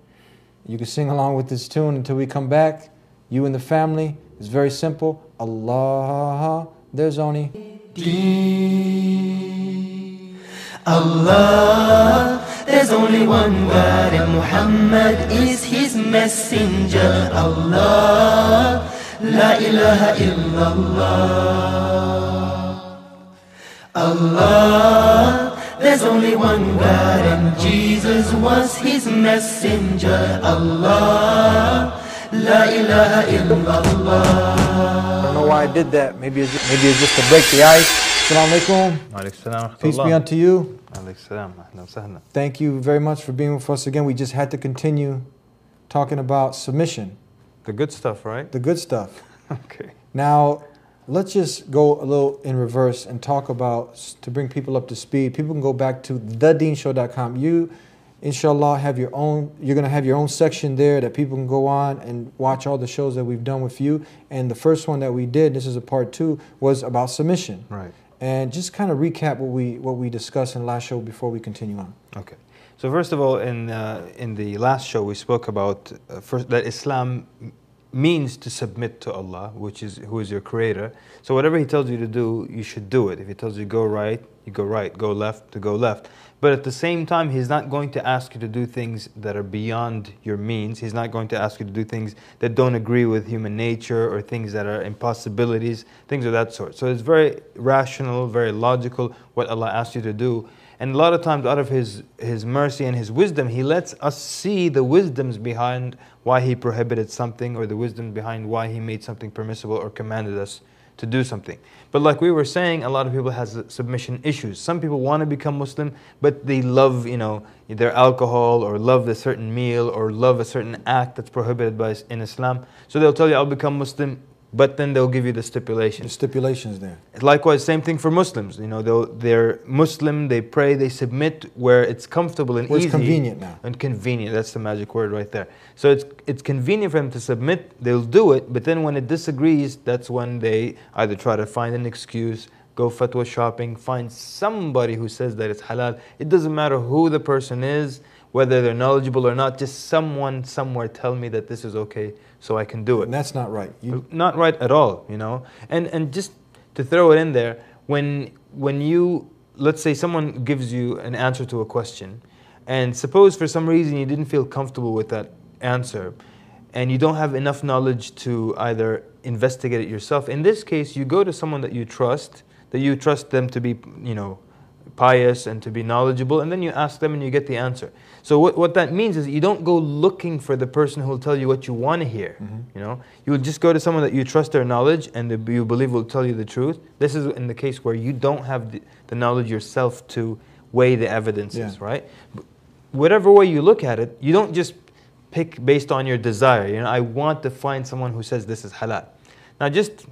You can sing along with this tune until we come back. You and the family. It's very simple. Allah, there's only Allah, there's only one God, and Muhammad is his messenger. Allah, la ilaha illallah. Allah, there's only one God and Jesus was his messenger. Allah, la ilaha illallah. I don't know why I did that. Maybe it's, just, maybe it's just to break the ice. Assalamu alaikum. Wa alaikum Peace be unto you. Thank you very much for being with us again. We just had to continue talking about submission. The good stuff, right? The good stuff. okay. Now, let's just go a little in reverse and talk about to bring people up to speed. People can go back to thedeanshow.com. You, inshallah, have your own. You're gonna have your own section there that people can go on and watch all the shows that we've done with you. And the first one that we did, this is a part two, was about submission. Right. And just kind of recap what we what we discussed in the last show before we continue on. Okay. So first of all, in uh, in the last show, we spoke about uh, first that Islam means to submit to Allah, which is who is your creator. So whatever he tells you to do, you should do it. If he tells you go right, you go right, go left, to go left. But at the same time, he's not going to ask you to do things that are beyond your means. He's not going to ask you to do things that don't agree with human nature or things that are impossibilities, things of that sort. So it's very rational, very logical what Allah asks you to do. And a lot of times, out of His, his mercy and His wisdom, He lets us see the wisdoms behind why He prohibited something or the wisdom behind why He made something permissible or commanded us to do something. But like we were saying, a lot of people has submission issues. Some people want to become Muslim, but they love, you know, their alcohol or love a certain meal or love a certain act that's prohibited by in Islam. So they'll tell you, I'll become Muslim but then they'll give you the stipulations. The stipulations there. Likewise, same thing for Muslims. You know, they are Muslim, they pray, they submit where it's comfortable and where easy. It's convenient now. And convenient. That's the magic word right there. So it's it's convenient for them to submit. They'll do it, but then when it disagrees, that's when they either try to find an excuse, go fatwa shopping, find somebody who says that it's halal. It doesn't matter who the person is, whether they're knowledgeable or not. Just someone somewhere tell me that this is okay so I can do it. And that's not right. You... Not right at all, you know. And and just to throw it in there, when when you let's say someone gives you an answer to a question, and suppose for some reason you didn't feel comfortable with that answer, and you don't have enough knowledge to either investigate it yourself. In this case, you go to someone that you trust, that you trust them to be, you know, pious and to be knowledgeable, and then you ask them and you get the answer. So what, what that means is you don't go looking for the person who will tell you what you want to hear. Mm-hmm. You know, you will just go to someone that you trust their knowledge and you believe will tell you the truth. This is in the case where you don't have the, the knowledge yourself to weigh the evidences, yeah. right? But whatever way you look at it, you don't just pick based on your desire. You know, I want to find someone who says this is halal. Now just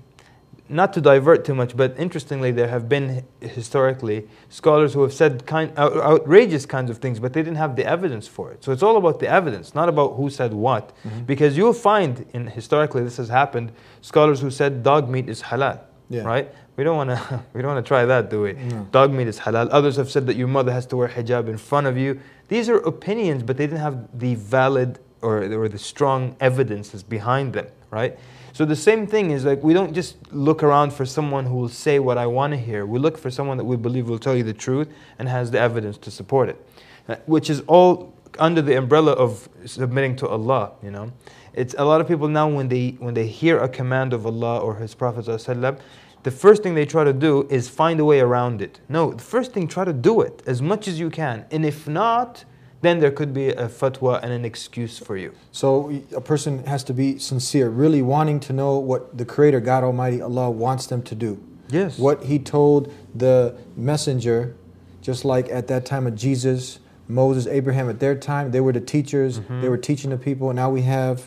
not to divert too much, but interestingly, there have been historically scholars who have said kind, out, outrageous kinds of things, but they didn't have the evidence for it. So it's all about the evidence, not about who said what. Mm-hmm. Because you'll find, in historically, this has happened, scholars who said dog meat is halal, yeah. right? We don't want to. We don't want to try that, do we? No. Dog meat is halal. Others have said that your mother has to wear hijab in front of you. These are opinions, but they didn't have the valid or, or the strong evidences behind them, right? So the same thing is like we don't just look around for someone who will say what I want to hear. We look for someone that we believe will tell you the truth and has the evidence to support it, uh, which is all under the umbrella of submitting to Allah. You know, it's a lot of people now when they when they hear a command of Allah or His Prophet the first thing they try to do is find a way around it. No, the first thing try to do it as much as you can, and if not then there could be a fatwa and an excuse for you. So a person has to be sincere, really wanting to know what the Creator, God Almighty, Allah wants them to do. Yes. What He told the messenger, just like at that time of Jesus, Moses, Abraham, at their time, they were the teachers, mm -hmm. they were teaching the people, and now we have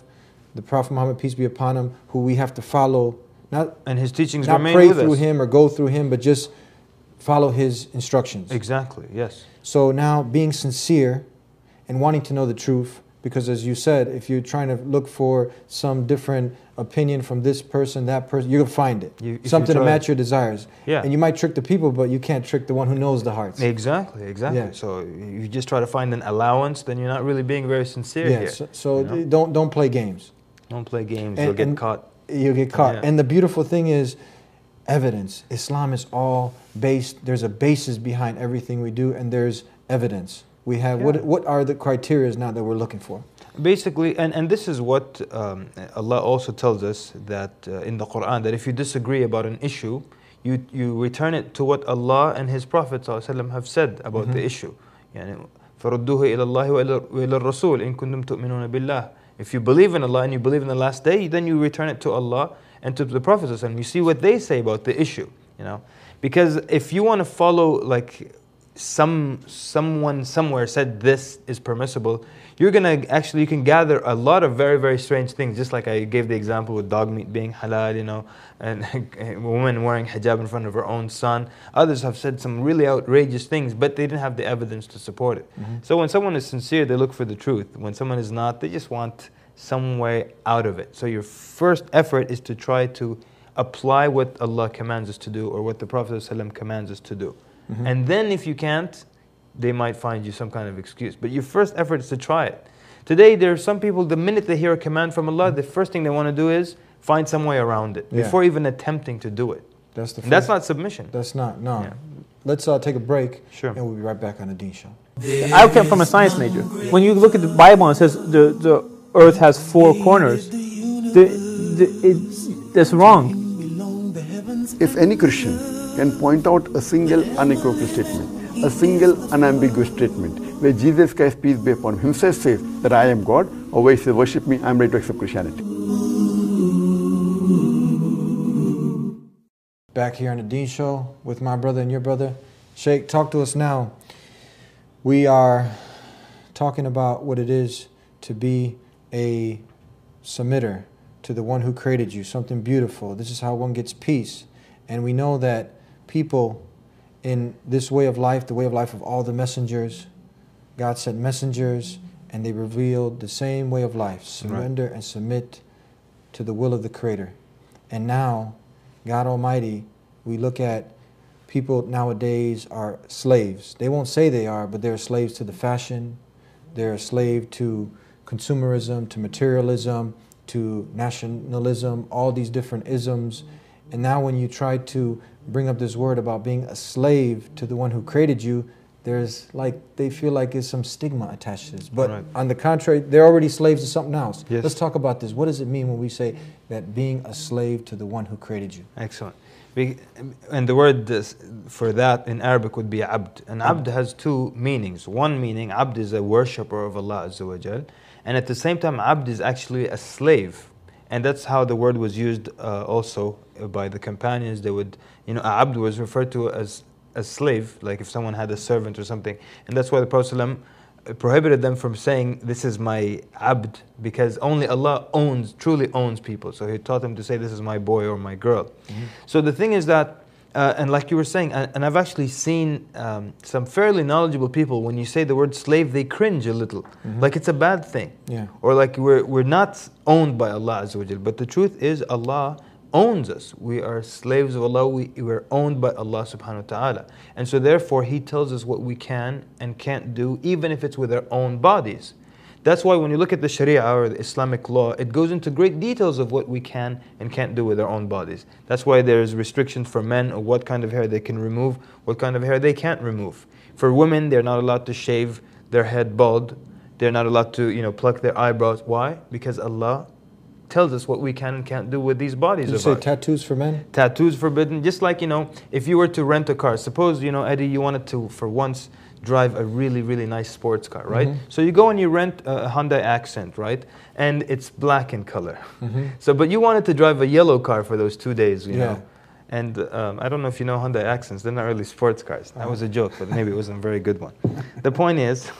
the Prophet Muhammad, peace be upon him, who we have to follow. Not, and his teachings not remain pray through us. him or go through him, but just follow his instructions. Exactly, yes. So now being sincere and wanting to know the truth because as you said if you're trying to look for some different opinion from this person that person you're going to find it you, something to match your desires yeah and you might trick the people but you can't trick the one who knows the hearts exactly exactly yeah. so you just try to find an allowance then you're not really being very sincere yeah, here so, so you know? don't don't play games don't play games and, you'll get caught you'll get caught yeah. and the beautiful thing is evidence islam is all based there's a basis behind everything we do and there's evidence we have? Yeah. What, what are the criteria now that we're looking for? Basically, and, and this is what um, Allah also tells us that uh, in the Quran that if you disagree about an issue, you, you return it to what Allah and His Prophet have said about mm-hmm. the issue. يعني فردوه إلى الله وإلى الرسول إن كنتم تؤمنون بالله. If you believe in Allah and you believe in the last day, then you return it to Allah and to the Prophet and you see what they say about the issue, you know. Because if you want to follow like some someone somewhere said this is permissible, you're gonna actually you can gather a lot of very very strange things. Just like I gave the example with dog meat being halal, you know, and a woman wearing hijab in front of her own son. Others have said some really outrageous things, but they didn't have the evidence to support it. Mm-hmm. So when someone is sincere, they look for the truth. When someone is not, they just want some way out of it. So your first effort is to try to apply what Allah commands us to do or what the Prophet ﷺ commands us to do. Mm-hmm. And then if you can't, they might find you some kind of excuse. But your first effort is to try it. Today, there are some people, the minute they hear a command from Allah, mm-hmm. the first thing they want to do is find some way around it yeah. before even attempting to do it. That's, the that's not submission. That's not, no. Yeah. Let's uh, take a break. Sure. And we'll be right back on the Dean Show. I came from a science major. When you look at the Bible and it says the, the earth has four corners, the, the, it, that's wrong. If any Christian can point out a single unequivocal statement, a single unambiguous statement where Jesus Christ, peace be upon him, himself, says that I am God, or where he says, worship me, I'm ready to accept Christianity. Back here on the Dean Show with my brother and your brother. Sheikh, talk to us now. We are talking about what it is to be a submitter to the one who created you, something beautiful. This is how one gets peace. And we know that people in this way of life, the way of life of all the messengers. God sent messengers and they revealed the same way of life surrender right. and submit to the will of the Creator. And now, God Almighty, we look at people nowadays are slaves. They won't say they are, but they're slaves to the fashion, they're a slave to consumerism, to materialism, to nationalism, all these different isms. And now, when you try to bring up this word about being a slave to the one who created you, there's like they feel like there's some stigma attached to this. But right. on the contrary, they're already slaves to something else. Yes. Let's talk about this. What does it mean when we say that being a slave to the one who created you? Excellent. and the word for that in Arabic would be abd. And abd mm. has two meanings. One meaning, abd is a worshipper of Allah Azza And at the same time, abd is actually a slave. And that's how the word was used uh, also by the companions. They would you know, abd was referred to as a slave, like if someone had a servant or something. And that's why the Prophet ﷺ prohibited them from saying, This is my abd, because only Allah owns, truly owns people. So he taught them to say, This is my boy or my girl. Mm-hmm. So the thing is that, uh, and like you were saying, and, I've actually seen um, some fairly knowledgeable people, when you say the word slave, they cringe a little, mm-hmm. like it's a bad thing. Yeah. Or like we're, we're not owned by Allah, Azawajal. but the truth is, Allah owns us. We are slaves of Allah. We, we are owned by Allah subhanahu wa ta'ala. And so therefore, He tells us what we can and can't do, even if it's with our own bodies. That's why when you look at the Sharia or the Islamic law, it goes into great details of what we can and can't do with our own bodies. That's why there's restrictions for men of what kind of hair they can remove, what kind of hair they can't remove. For women, they're not allowed to shave their head bald. They're not allowed to, you know, pluck their eyebrows. Why? Because Allah tells us what we can and can't do with these bodies. Did you say ours. tattoos for men? Tattoos forbidden. Just like you know, if you were to rent a car, suppose you know Eddie, you wanted to for once drive a really really nice sports car, right? Mm-hmm. So you go and you rent a Hyundai Accent, right? And it's black in color. Mm-hmm. So, but you wanted to drive a yellow car for those two days, you yeah. know. And um, I don't know if you know Hyundai Accents. They're not really sports cars. That was a joke, but maybe it wasn't a very good one. The point is,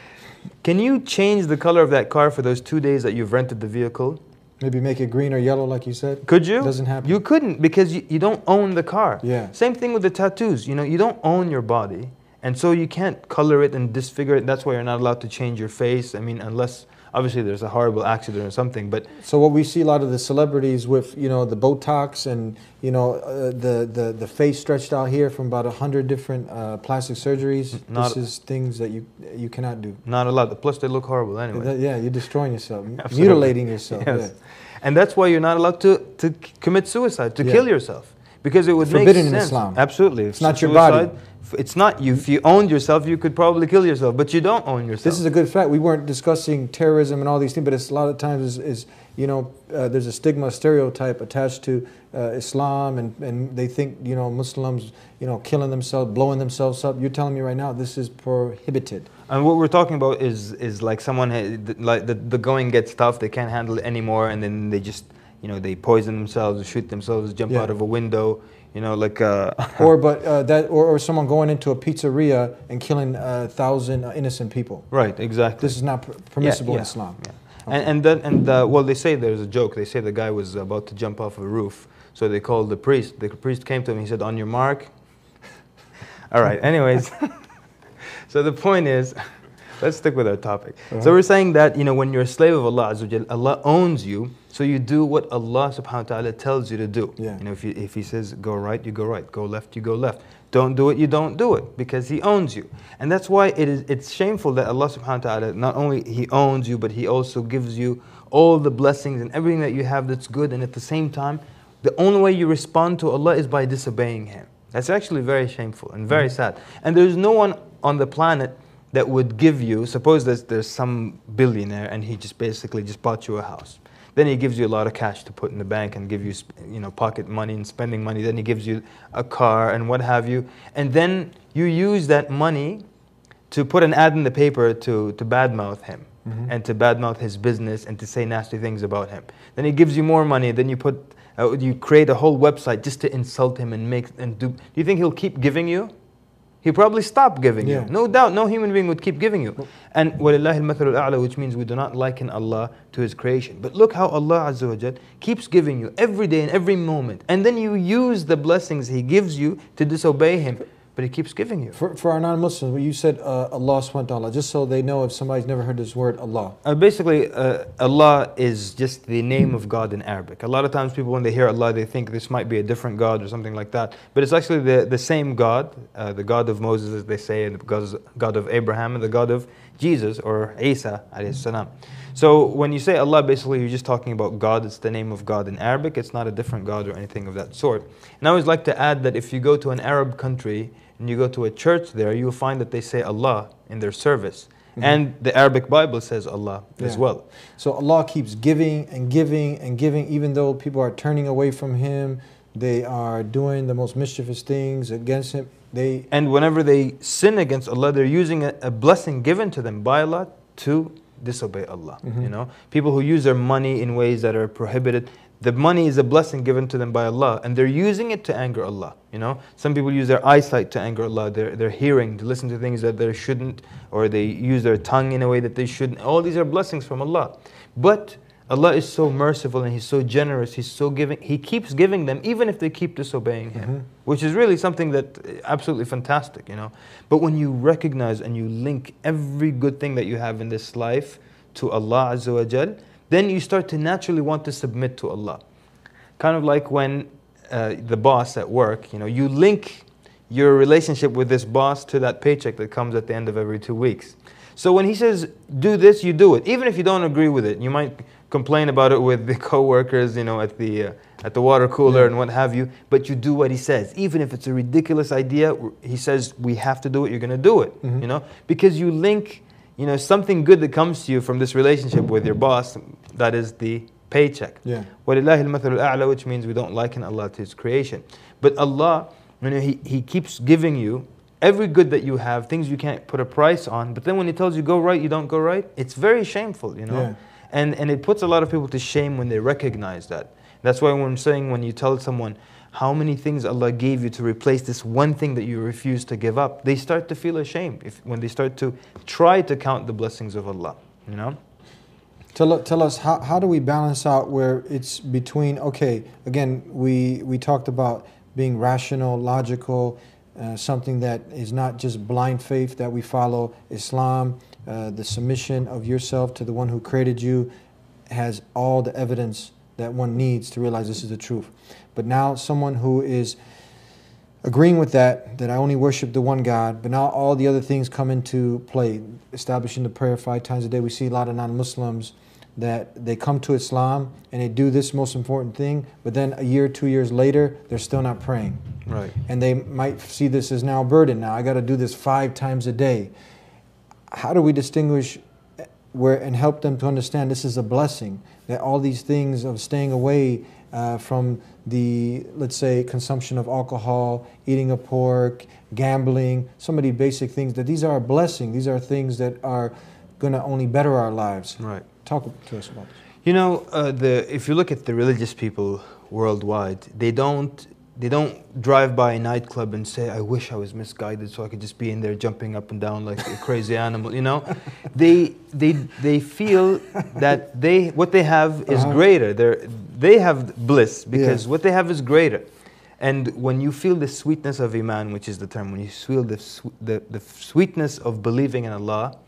can you change the color of that car for those two days that you've rented the vehicle? Maybe make it green or yellow, like you said. Could you? It doesn't happen. You couldn't because you, you don't own the car. Yeah. Same thing with the tattoos. You know, you don't own your body, and so you can't color it and disfigure it. That's why you're not allowed to change your face. I mean, unless obviously there's a horrible accident or something but so what we see a lot of the celebrities with you know the botox and you know uh, the, the the face stretched out here from about 100 different uh, plastic surgeries not, this is things that you you cannot do not a lot plus they look horrible anyway yeah you're destroying yourself mutilating yourself yes. Yeah. and that's why you're not allowed to to commit suicide to yeah. kill yourself because it would forbidden make sense. in Islam. Absolutely, it's, it's not your body. It's not you. If you owned yourself, you could probably kill yourself, but you don't own yourself. This is a good fact. We weren't discussing terrorism and all these things, but it's a lot of times is, is you know uh, there's a stigma stereotype attached to uh, Islam, and, and they think you know Muslims you know killing themselves, blowing themselves up. You're telling me right now this is prohibited. And what we're talking about is is like someone like the, the going gets tough. They can't handle it anymore, and then they just you know they poison themselves, shoot themselves, jump yeah. out of a window you know, like uh, or but uh, that or, or someone going into a pizzeria and killing a uh, thousand uh, innocent people. Right, exactly. This is not per permissible yeah, yeah, in Islam. Yeah. Okay. And, and then and uh, well, they say there's a joke. They say the guy was about to jump off a roof, so they called the priest. The priest came to him. He said, "On your mark." All right. Anyways, so the point is. Let's stick with our topic. -huh. So uh-huh. we're saying that you know when you're a slave of Allah, Allah owns you, so you do what Allah subhanahu wa ta'ala tells you to do. Yeah. You know, if, you, if He says go right, you go right. Go left, you go left. Don't do it, you don't do it because He owns you. And that's why it is, it's shameful that Allah subhanahu wa ta'ala not only He owns you, but He also gives you all the blessings and everything that you have that's good. And at the same time, the only way you respond to Allah is by disobeying Him. That's actually very shameful and very mm -hmm. sad. And there's no one on the planet that would give you, suppose there's, there's some billionaire and he just basically just bought you a house then he gives you a lot of cash to put in the bank and give you, you know, pocket money and spending money. Then he gives you a car and what have you. And then you use that money to put an ad in the paper to, to badmouth him mm -hmm. and to badmouth his business and to say nasty things about him. Then he gives you more money. Then you put, uh, you create a whole website just to insult him and make and do. Do you think he'll keep giving you? he probably stopped giving yeah. you. No doubt, no human being would keep giving you. And وَلِلَّهِ الْمَثَلُ ala, which means we do not liken Allah to His creation. But look how Allah Azza wa keeps giving you every day and every moment. And then you use the blessings He gives you to disobey Him but He keeps giving you. For, for our non Muslims, you said uh, Allah subhanahu just so they know if somebody's never heard this word, Allah. Uh, basically, uh, Allah is just the name of God in Arabic. A lot of times people, when they hear Allah, they think this might be a different God or something like that. But it's actually the, the same God, uh, the God of Moses, as they say, and the God of Abraham, and the God of Jesus or Isa. Salam. So when you say Allah, basically you're just talking about God. It's the name of God in Arabic. It's not a different God or anything of that sort. And I always like to add that if you go to an Arab country, and you go to a church there, you'll find that they say Allah in their service. Mm -hmm. And the Arabic Bible says Allah yeah. as well. So Allah keeps giving and giving and giving, even though people are turning away from Him, they are doing the most mischievous things against Him. They and whenever they sin against Allah, they're using a, a blessing given to them by Allah to disobey Allah. Mm -hmm. You know, people who use their money in ways that are prohibited, the money is a blessing given to them by Allah, and they're using it to anger Allah. You know, some people use their eyesight to anger Allah, their, their hearing to listen to things that they shouldn't, or they use their tongue in a way that they shouldn't. All these are blessings from Allah. But Allah is so merciful and He's so generous, He's so giving, He keeps giving them even if they keep disobeying Him, mm-hmm. which is really something that uh, absolutely fantastic, you know. But when you recognize and you link every good thing that you have in this life to Allah Azza wa Jal, then you start to naturally want to submit to Allah. Kind of like when uh, the boss at work, you know, you link your relationship with this boss to that paycheck that comes at the end of every two weeks. So when he says do this, you do it, even if you don't agree with it. You might complain about it with the coworkers, you know, at the uh, at the water cooler yeah. and what have you. But you do what he says, even if it's a ridiculous idea. He says we have to do it. You're going to do it, mm-hmm. you know, because you link you know, something good that comes to you from this relationship with your boss, that is the paycheck. Yeah. وَلِلَّهِ Which means we don't liken Allah to His creation. But Allah, you know, he, he keeps giving you every good that you have, things you can't put a price on, but then when He tells you go right, you don't go right, it's very shameful, you know. Yeah. And, and it puts a lot of people to shame when they recognize that. That's why when I'm saying when you tell someone, how many things Allah gave you to replace this one thing that you refuse to give up, they start to feel ashamed if, when they start to try to count the blessings of Allah, you know? Tell, tell us, how, how do we balance out where it's between, okay, again, we, we talked about being rational, logical, uh, something that is not just blind faith that we follow, Islam, uh, the submission of yourself to the one who created you has all the evidence that one needs to realize this is the truth. But now someone who is agreeing with that, that I only worship the one God, but now all the other things come into play. Establishing the prayer five times a day. We see a lot of non-Muslims that they come to Islam and they do this most important thing, but then a year, two years later, they're still not praying. Right. And they might see this as now a burden. Now I got to do this five times a day. How do we distinguish eh, where and help them to understand this is a blessing? that all these things of staying away uh, from the, let's say, consumption of alcohol, eating of pork, gambling, so many basic things, that these are a blessing. These are things that are going to only better our lives. Right. Talk to us about this. You know, uh, the, if you look at the religious people worldwide, they don't they don't drive by a nightclub and say, I wish I was misguided so I could just be in there jumping up and down like a crazy animal, you know? they, they, they feel that they, what they have is uh-huh. greater. They're, they have bliss because yeah. what they have is greater. And when you feel the sweetness of Iman, which is the term, when you feel the, the, the sweetness of believing in Allah,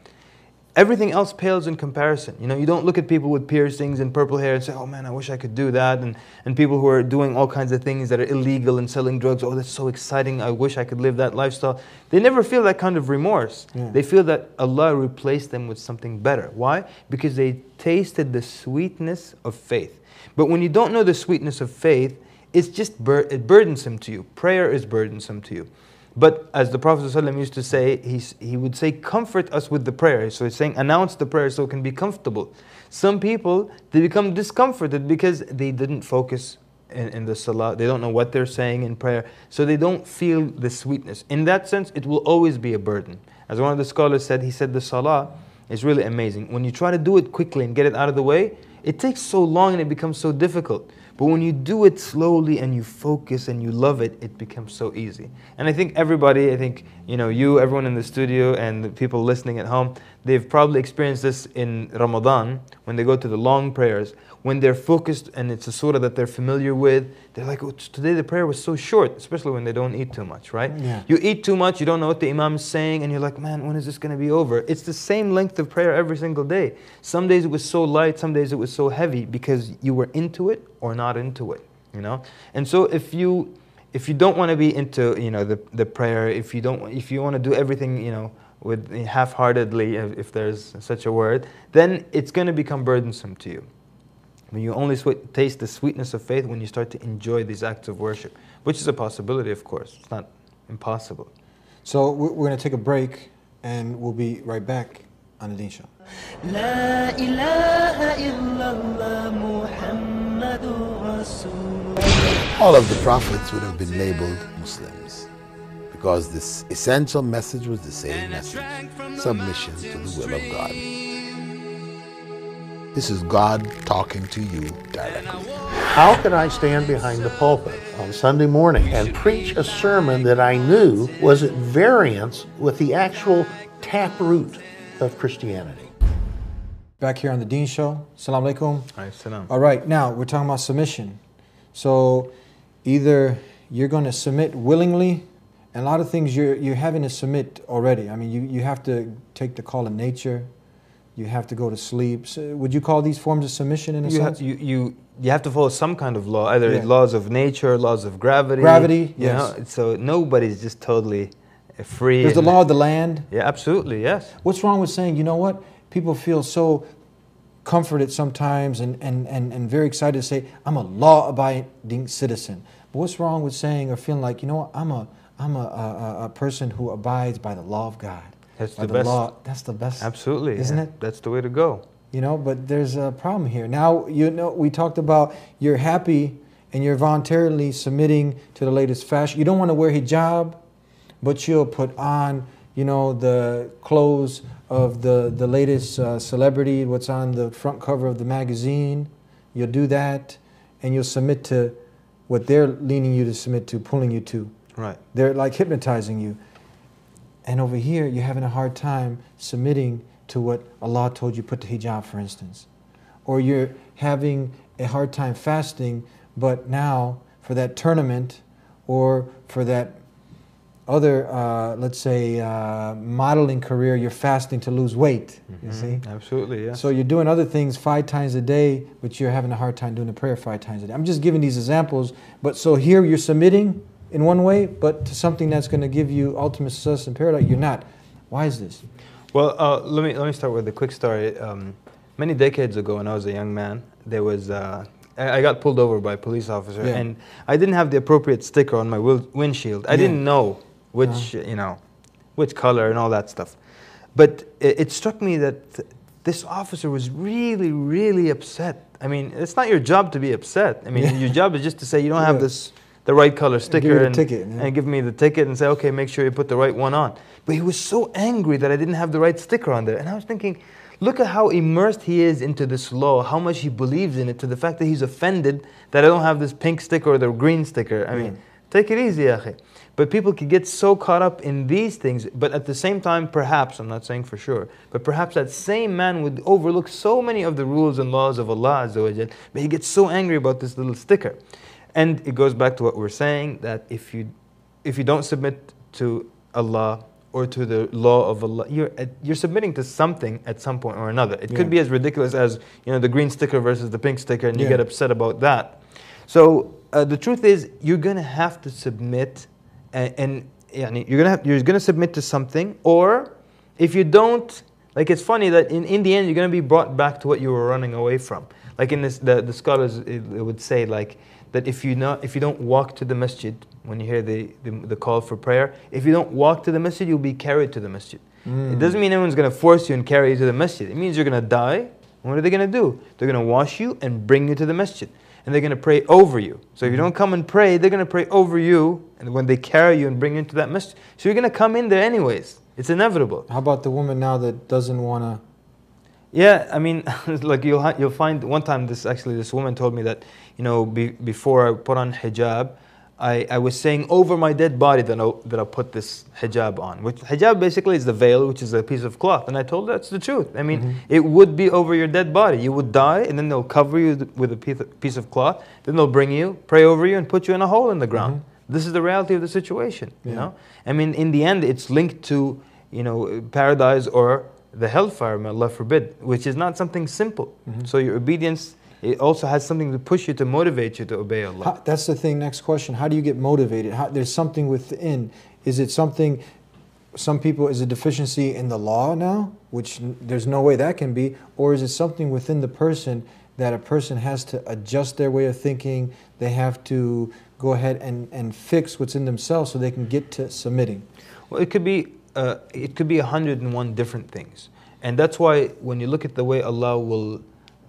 everything else pales in comparison. You know, you don't look at people with piercings and purple hair and say, oh man, I wish I could do that. And, and people who are doing all kinds of things that are illegal and selling drugs, oh, that's so exciting. I wish I could live that lifestyle. They never feel that kind of remorse. Yeah. They feel that Allah replaced them with something better. Why? Because they tasted the sweetness of faith. But when you don't know the sweetness of faith, it's just bur- it burdensome to you. Prayer is burdensome to you. But as the Prophet ﷺ used to say, he, he would say, comfort us with the prayer. So he's saying, announce the prayer so it can be comfortable. Some people, they become discomforted because they didn't focus in, in, the salah. They don't know what they're saying in prayer. So they don't feel the sweetness. In that sense, it will always be a burden. As one of the scholars said, he said, the salah is really amazing. When you try to do it quickly and get it out of the way, it takes so long and it becomes so difficult. But when you do it slowly and you focus and you love it, it becomes so easy. And I think everybody, I think, you know, you, everyone in the studio, and the people listening at home, They've probably experienced this in Ramadan when they go to the long prayers. When they're focused and it's a surah that they're familiar with, they're like, oh, today the prayer was so short, especially when they don't eat too much, right? Yeah. You eat too much, you don't know what the imam is saying, and you're like, man, when is this going to be over? It's the same length of prayer every single day. Some days it was so light, some days it was so heavy because you were into it or not into it, you know? And so if you if you don't want to be into you know the, the prayer if you don't if you want to do everything you know with half-heartedly, if, if there's such a word, then it's going to become burdensome to you. When you only taste the sweetness of faith when you start to enjoy these acts of worship, which is a possibility, of course. It's not impossible. So we're going to take a break, and we'll be right back on the Show. لا إله إلا الله محمد رسول All of the prophets would have been labeled Muslims because this essential message was the same message submission to the will of God. This is God talking to you directly. How could I stand behind the pulpit on Sunday morning and preach a sermon that I knew was at variance with the actual taproot of Christianity? Back here on the Dean Show. Assalamu alaikum. All right, now we're talking about submission. So either you're going to submit willingly and a lot of things you're, you're having to submit already. I mean, you, you have to take the call of nature. You have to go to sleep. So would you call these forms of submission in a you sense? Ha- you, you, you have to follow some kind of law, either yeah. laws of nature, laws of gravity. Gravity, yes. Know? so nobody's just totally uh, free. There's the law of the land. Yeah, absolutely, yes. What's wrong with saying, you know what? People feel so comforted sometimes and, and, and, and very excited to say, I'm a law abiding citizen. But what's wrong with saying or feeling like, you know what? I'm a I'm a, a, a person who abides by the law of God. That's the, the, best. Law. That's the best. Absolutely. Isn't yeah. it? That's the way to go. You know, but there's a problem here. Now, you know, we talked about you're happy and you're voluntarily submitting to the latest fashion. You don't want to wear hijab, but you'll put on, you know, the clothes of the, the latest uh, celebrity, what's on the front cover of the magazine. You'll do that and you'll submit to what they're leaning you to submit to, pulling you to. Right. They're like hypnotizing you. And over here, you're having a hard time submitting to what Allah told you put the hijab, for instance. Or you're having a hard time fasting, but now for that tournament or for that other, uh, let's say, uh, modeling career, you're fasting to lose weight. Mm -hmm. You mm-hmm. see? Absolutely, yeah. So you're doing other things five times a day, but you're having a hard time doing the prayer five times a day. I'm just giving these examples, but so here you're submitting in one way, but to something that's going to give you ultimate success in paradise, you're not. Why is this? Well, uh, let me let me start with a quick story. Um, many decades ago, when I was a young man, there was uh, I got pulled over by a police officer, yeah. and I didn't have the appropriate sticker on my windshield. I yeah. didn't know which uh. you know which color and all that stuff. But it, it struck me that th this officer was really, really upset. I mean, it's not your job to be upset. I mean, yeah. your job is just to say you don't have this the right color sticker and, ticket, yeah. and give me the ticket and say, okay, make sure you put the right one on. But he was so angry that I didn't have the right sticker on there. And I was thinking, look at how immersed he is into this law, how much he believes in it, to the fact that he's offended that I don't have this pink sticker or the green sticker. I mean, take it easy, akhi. But people can get so caught up in these things, but at the same time, perhaps, I'm not saying for sure, but perhaps that same man would overlook so many of the rules and laws of Allah, but he gets so angry about this little sticker. And it goes back to what we're saying that if you, if you don't submit to Allah or to the law of Allah, you're, you're submitting to something at some point or another. It yeah. could be as ridiculous as you know the green sticker versus the pink sticker, and yeah. you get upset about that. So uh, the truth is, you're gonna have to submit, and, and you're gonna have, you're gonna submit to something, or if you don't, like it's funny that in, in the end you're gonna be brought back to what you were running away from. Like in this, the, the scholars it, it would say like that if you, not, if you don't walk to the masjid, when you hear the, the, the call for prayer, if you don't walk to the masjid, you'll be carried to the masjid. Mm. It hmm. doesn't mean anyone's going to force you and carry you to the masjid. It means you're going to die. what are they going to do? They're going to wash you and bring you to the masjid. And they're going to pray over you. So if you hmm. don't come and pray, they're going to pray over you. And when they carry you and bring you into that masjid, so you're going to come in there anyways. It's inevitable. How about the woman now that doesn't want to yeah, I mean, like you'll ha- you'll find one time this actually this woman told me that you know be- before I put on hijab, I, I was saying over my dead body that I, that I put this hijab on. Which hijab basically is the veil, which is a piece of cloth, and I told her that's the truth. I mean, mm-hmm. it would be over your dead body. You would die, and then they'll cover you with a piece of cloth. Then they'll bring you, pray over you, and put you in a hole in the ground. Mm-hmm. This is the reality of the situation. Yeah. You know, I mean, in the end, it's linked to you know paradise or the hellfire, may Allah forbid, which is not something simple. Mm -hmm. So your obedience it also has something to push you to motivate you to obey Allah. How, that's the thing. Next question: How do you get motivated? How, there's something within. Is it something? Some people is a deficiency in the law now, which there's no way that can be, or is it something within the person that a person has to adjust their way of thinking? They have to go ahead and, and fix what's in themselves so they can get to submitting. Well, it could be uh, it could be 101 different things. And that's why when you look at the way Allah will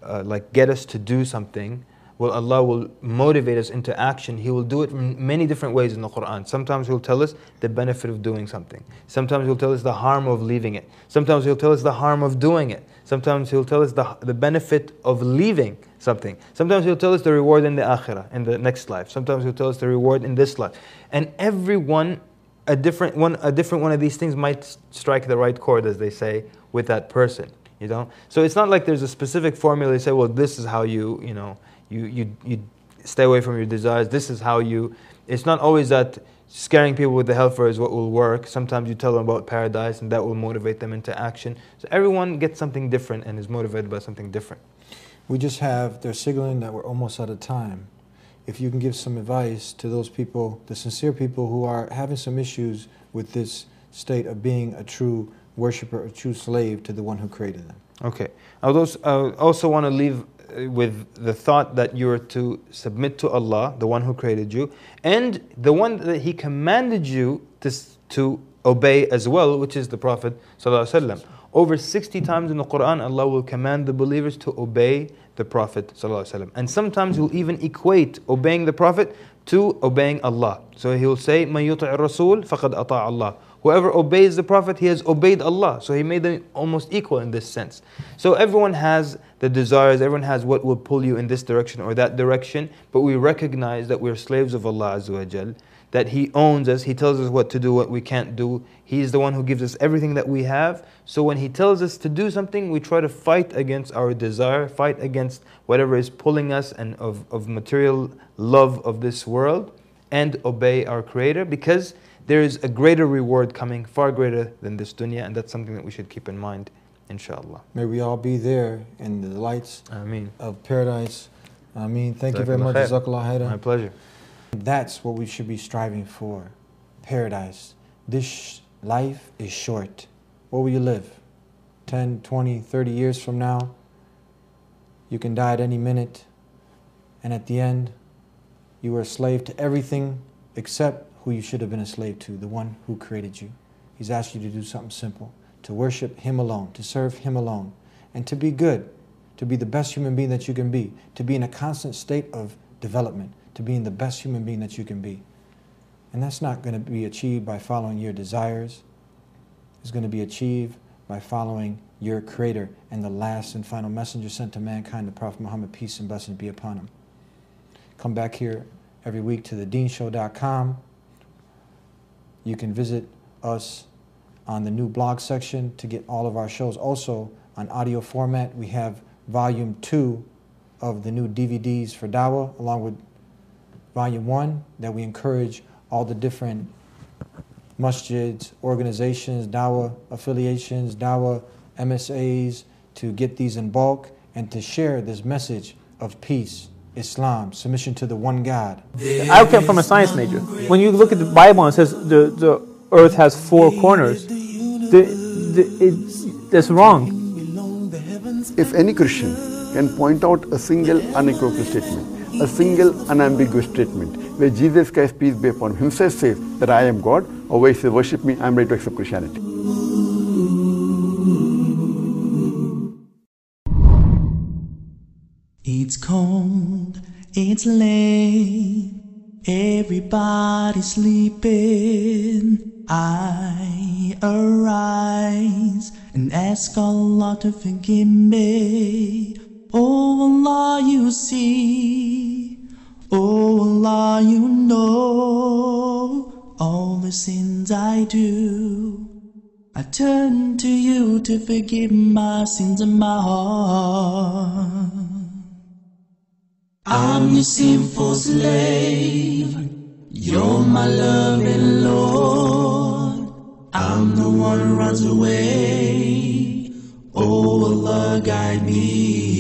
uh, like get us to do something, well, Allah will motivate us into action. He will do it in many different ways in the Quran. Sometimes He'll tell us the benefit of doing something. Sometimes He'll tell us the harm of leaving it. Sometimes He'll tell us the harm of doing it. Sometimes He'll tell us the, the benefit of leaving something. Sometimes He'll tell us the reward in the akhirah, in the next life. Sometimes He'll tell us the reward in this life. And everyone a different one, a different one of these things might strike the right chord, as they say, with that person. You know, so it's not like there's a specific formula. You say, well, this is how you, you know, you you you stay away from your desires. This is how you. It's not always that scaring people with the hellfire is what will work. Sometimes you tell them about paradise, and that will motivate them into action. So everyone gets something different and is motivated by something different. We just have they're signaling that we're almost out of time if you can give some advice to those people, the sincere people who are having some issues with this state of being a true worshiper, a true slave to the one who created them. Okay. I also want to leave uh, with the thought that you are to submit to Allah, the one who created you, and the one that He commanded you to, to obey as well, which is the Prophet. ﷺ. Over 60 times in the Quran, Allah will command the believers to obey the Prophet. And sometimes He'll even equate obeying the Prophet to obeying Allah. So He'll say, Whoever obeys the Prophet, he has obeyed Allah. So he made them almost equal in this sense. So everyone has the desires, everyone has what will pull you in this direction or that direction, but we recognize that we're slaves of Allah Azza wa that He owns us. He tells us what to do, what we can't do. He's the one who gives us everything that we have. So when He tells us to do something, we try to fight against our desire, fight against whatever is pulling us and of, of material love of this world, and obey our Creator because there is a greater reward coming, far greater than this dunya, and that's something that we should keep in mind, inshallah. May we all be there in the lights Ameen. of paradise. I mean, thank you very much, Jazakallah My pleasure. That's what we should be striving for paradise. This life is short. Where will you live? 10, 20, 30 years from now? You can die at any minute. And at the end, you are a slave to everything except who you should have been a slave to, the one who created you. He's asked you to do something simple to worship Him alone, to serve Him alone, and to be good, to be the best human being that you can be, to be in a constant state of development, to being the best human being that you can be. And that's not going to be achieved by following your desires. It's going to be achieved by following your Creator and the last and final messenger sent to mankind, the Prophet Muhammad, peace and blessings be upon him. Come back here every week to thedeanshow.com. You can visit us on the new blog section to get all of our shows. Also, on audio format, we have volume two of the new DVDs for Dawa, along with volume one, that we encourage all the different masjids, organizations, dawah affiliations, dawah MSAs to get these in bulk and to share this message of peace, Islam, submission to the one God. I came from a science major. When you look at the Bible and it says the, the earth has four corners, the, the, that's wrong. If any Christian can point out a single unequivocal statement a single unambiguous statement where Jesus Christ, peace be upon him, says, says that I am God, or where he says, worship me, I am ready to accept Christianity. It's cold, it's late, everybody's sleeping. I arise and ask Allah to forgive me. O oh, Allah you see, O oh, Allah you know All the sins I do I turn to you to forgive my sins and my heart I'm your sinful slave You're my loving Lord I'm the one who runs away Oh Allah guide me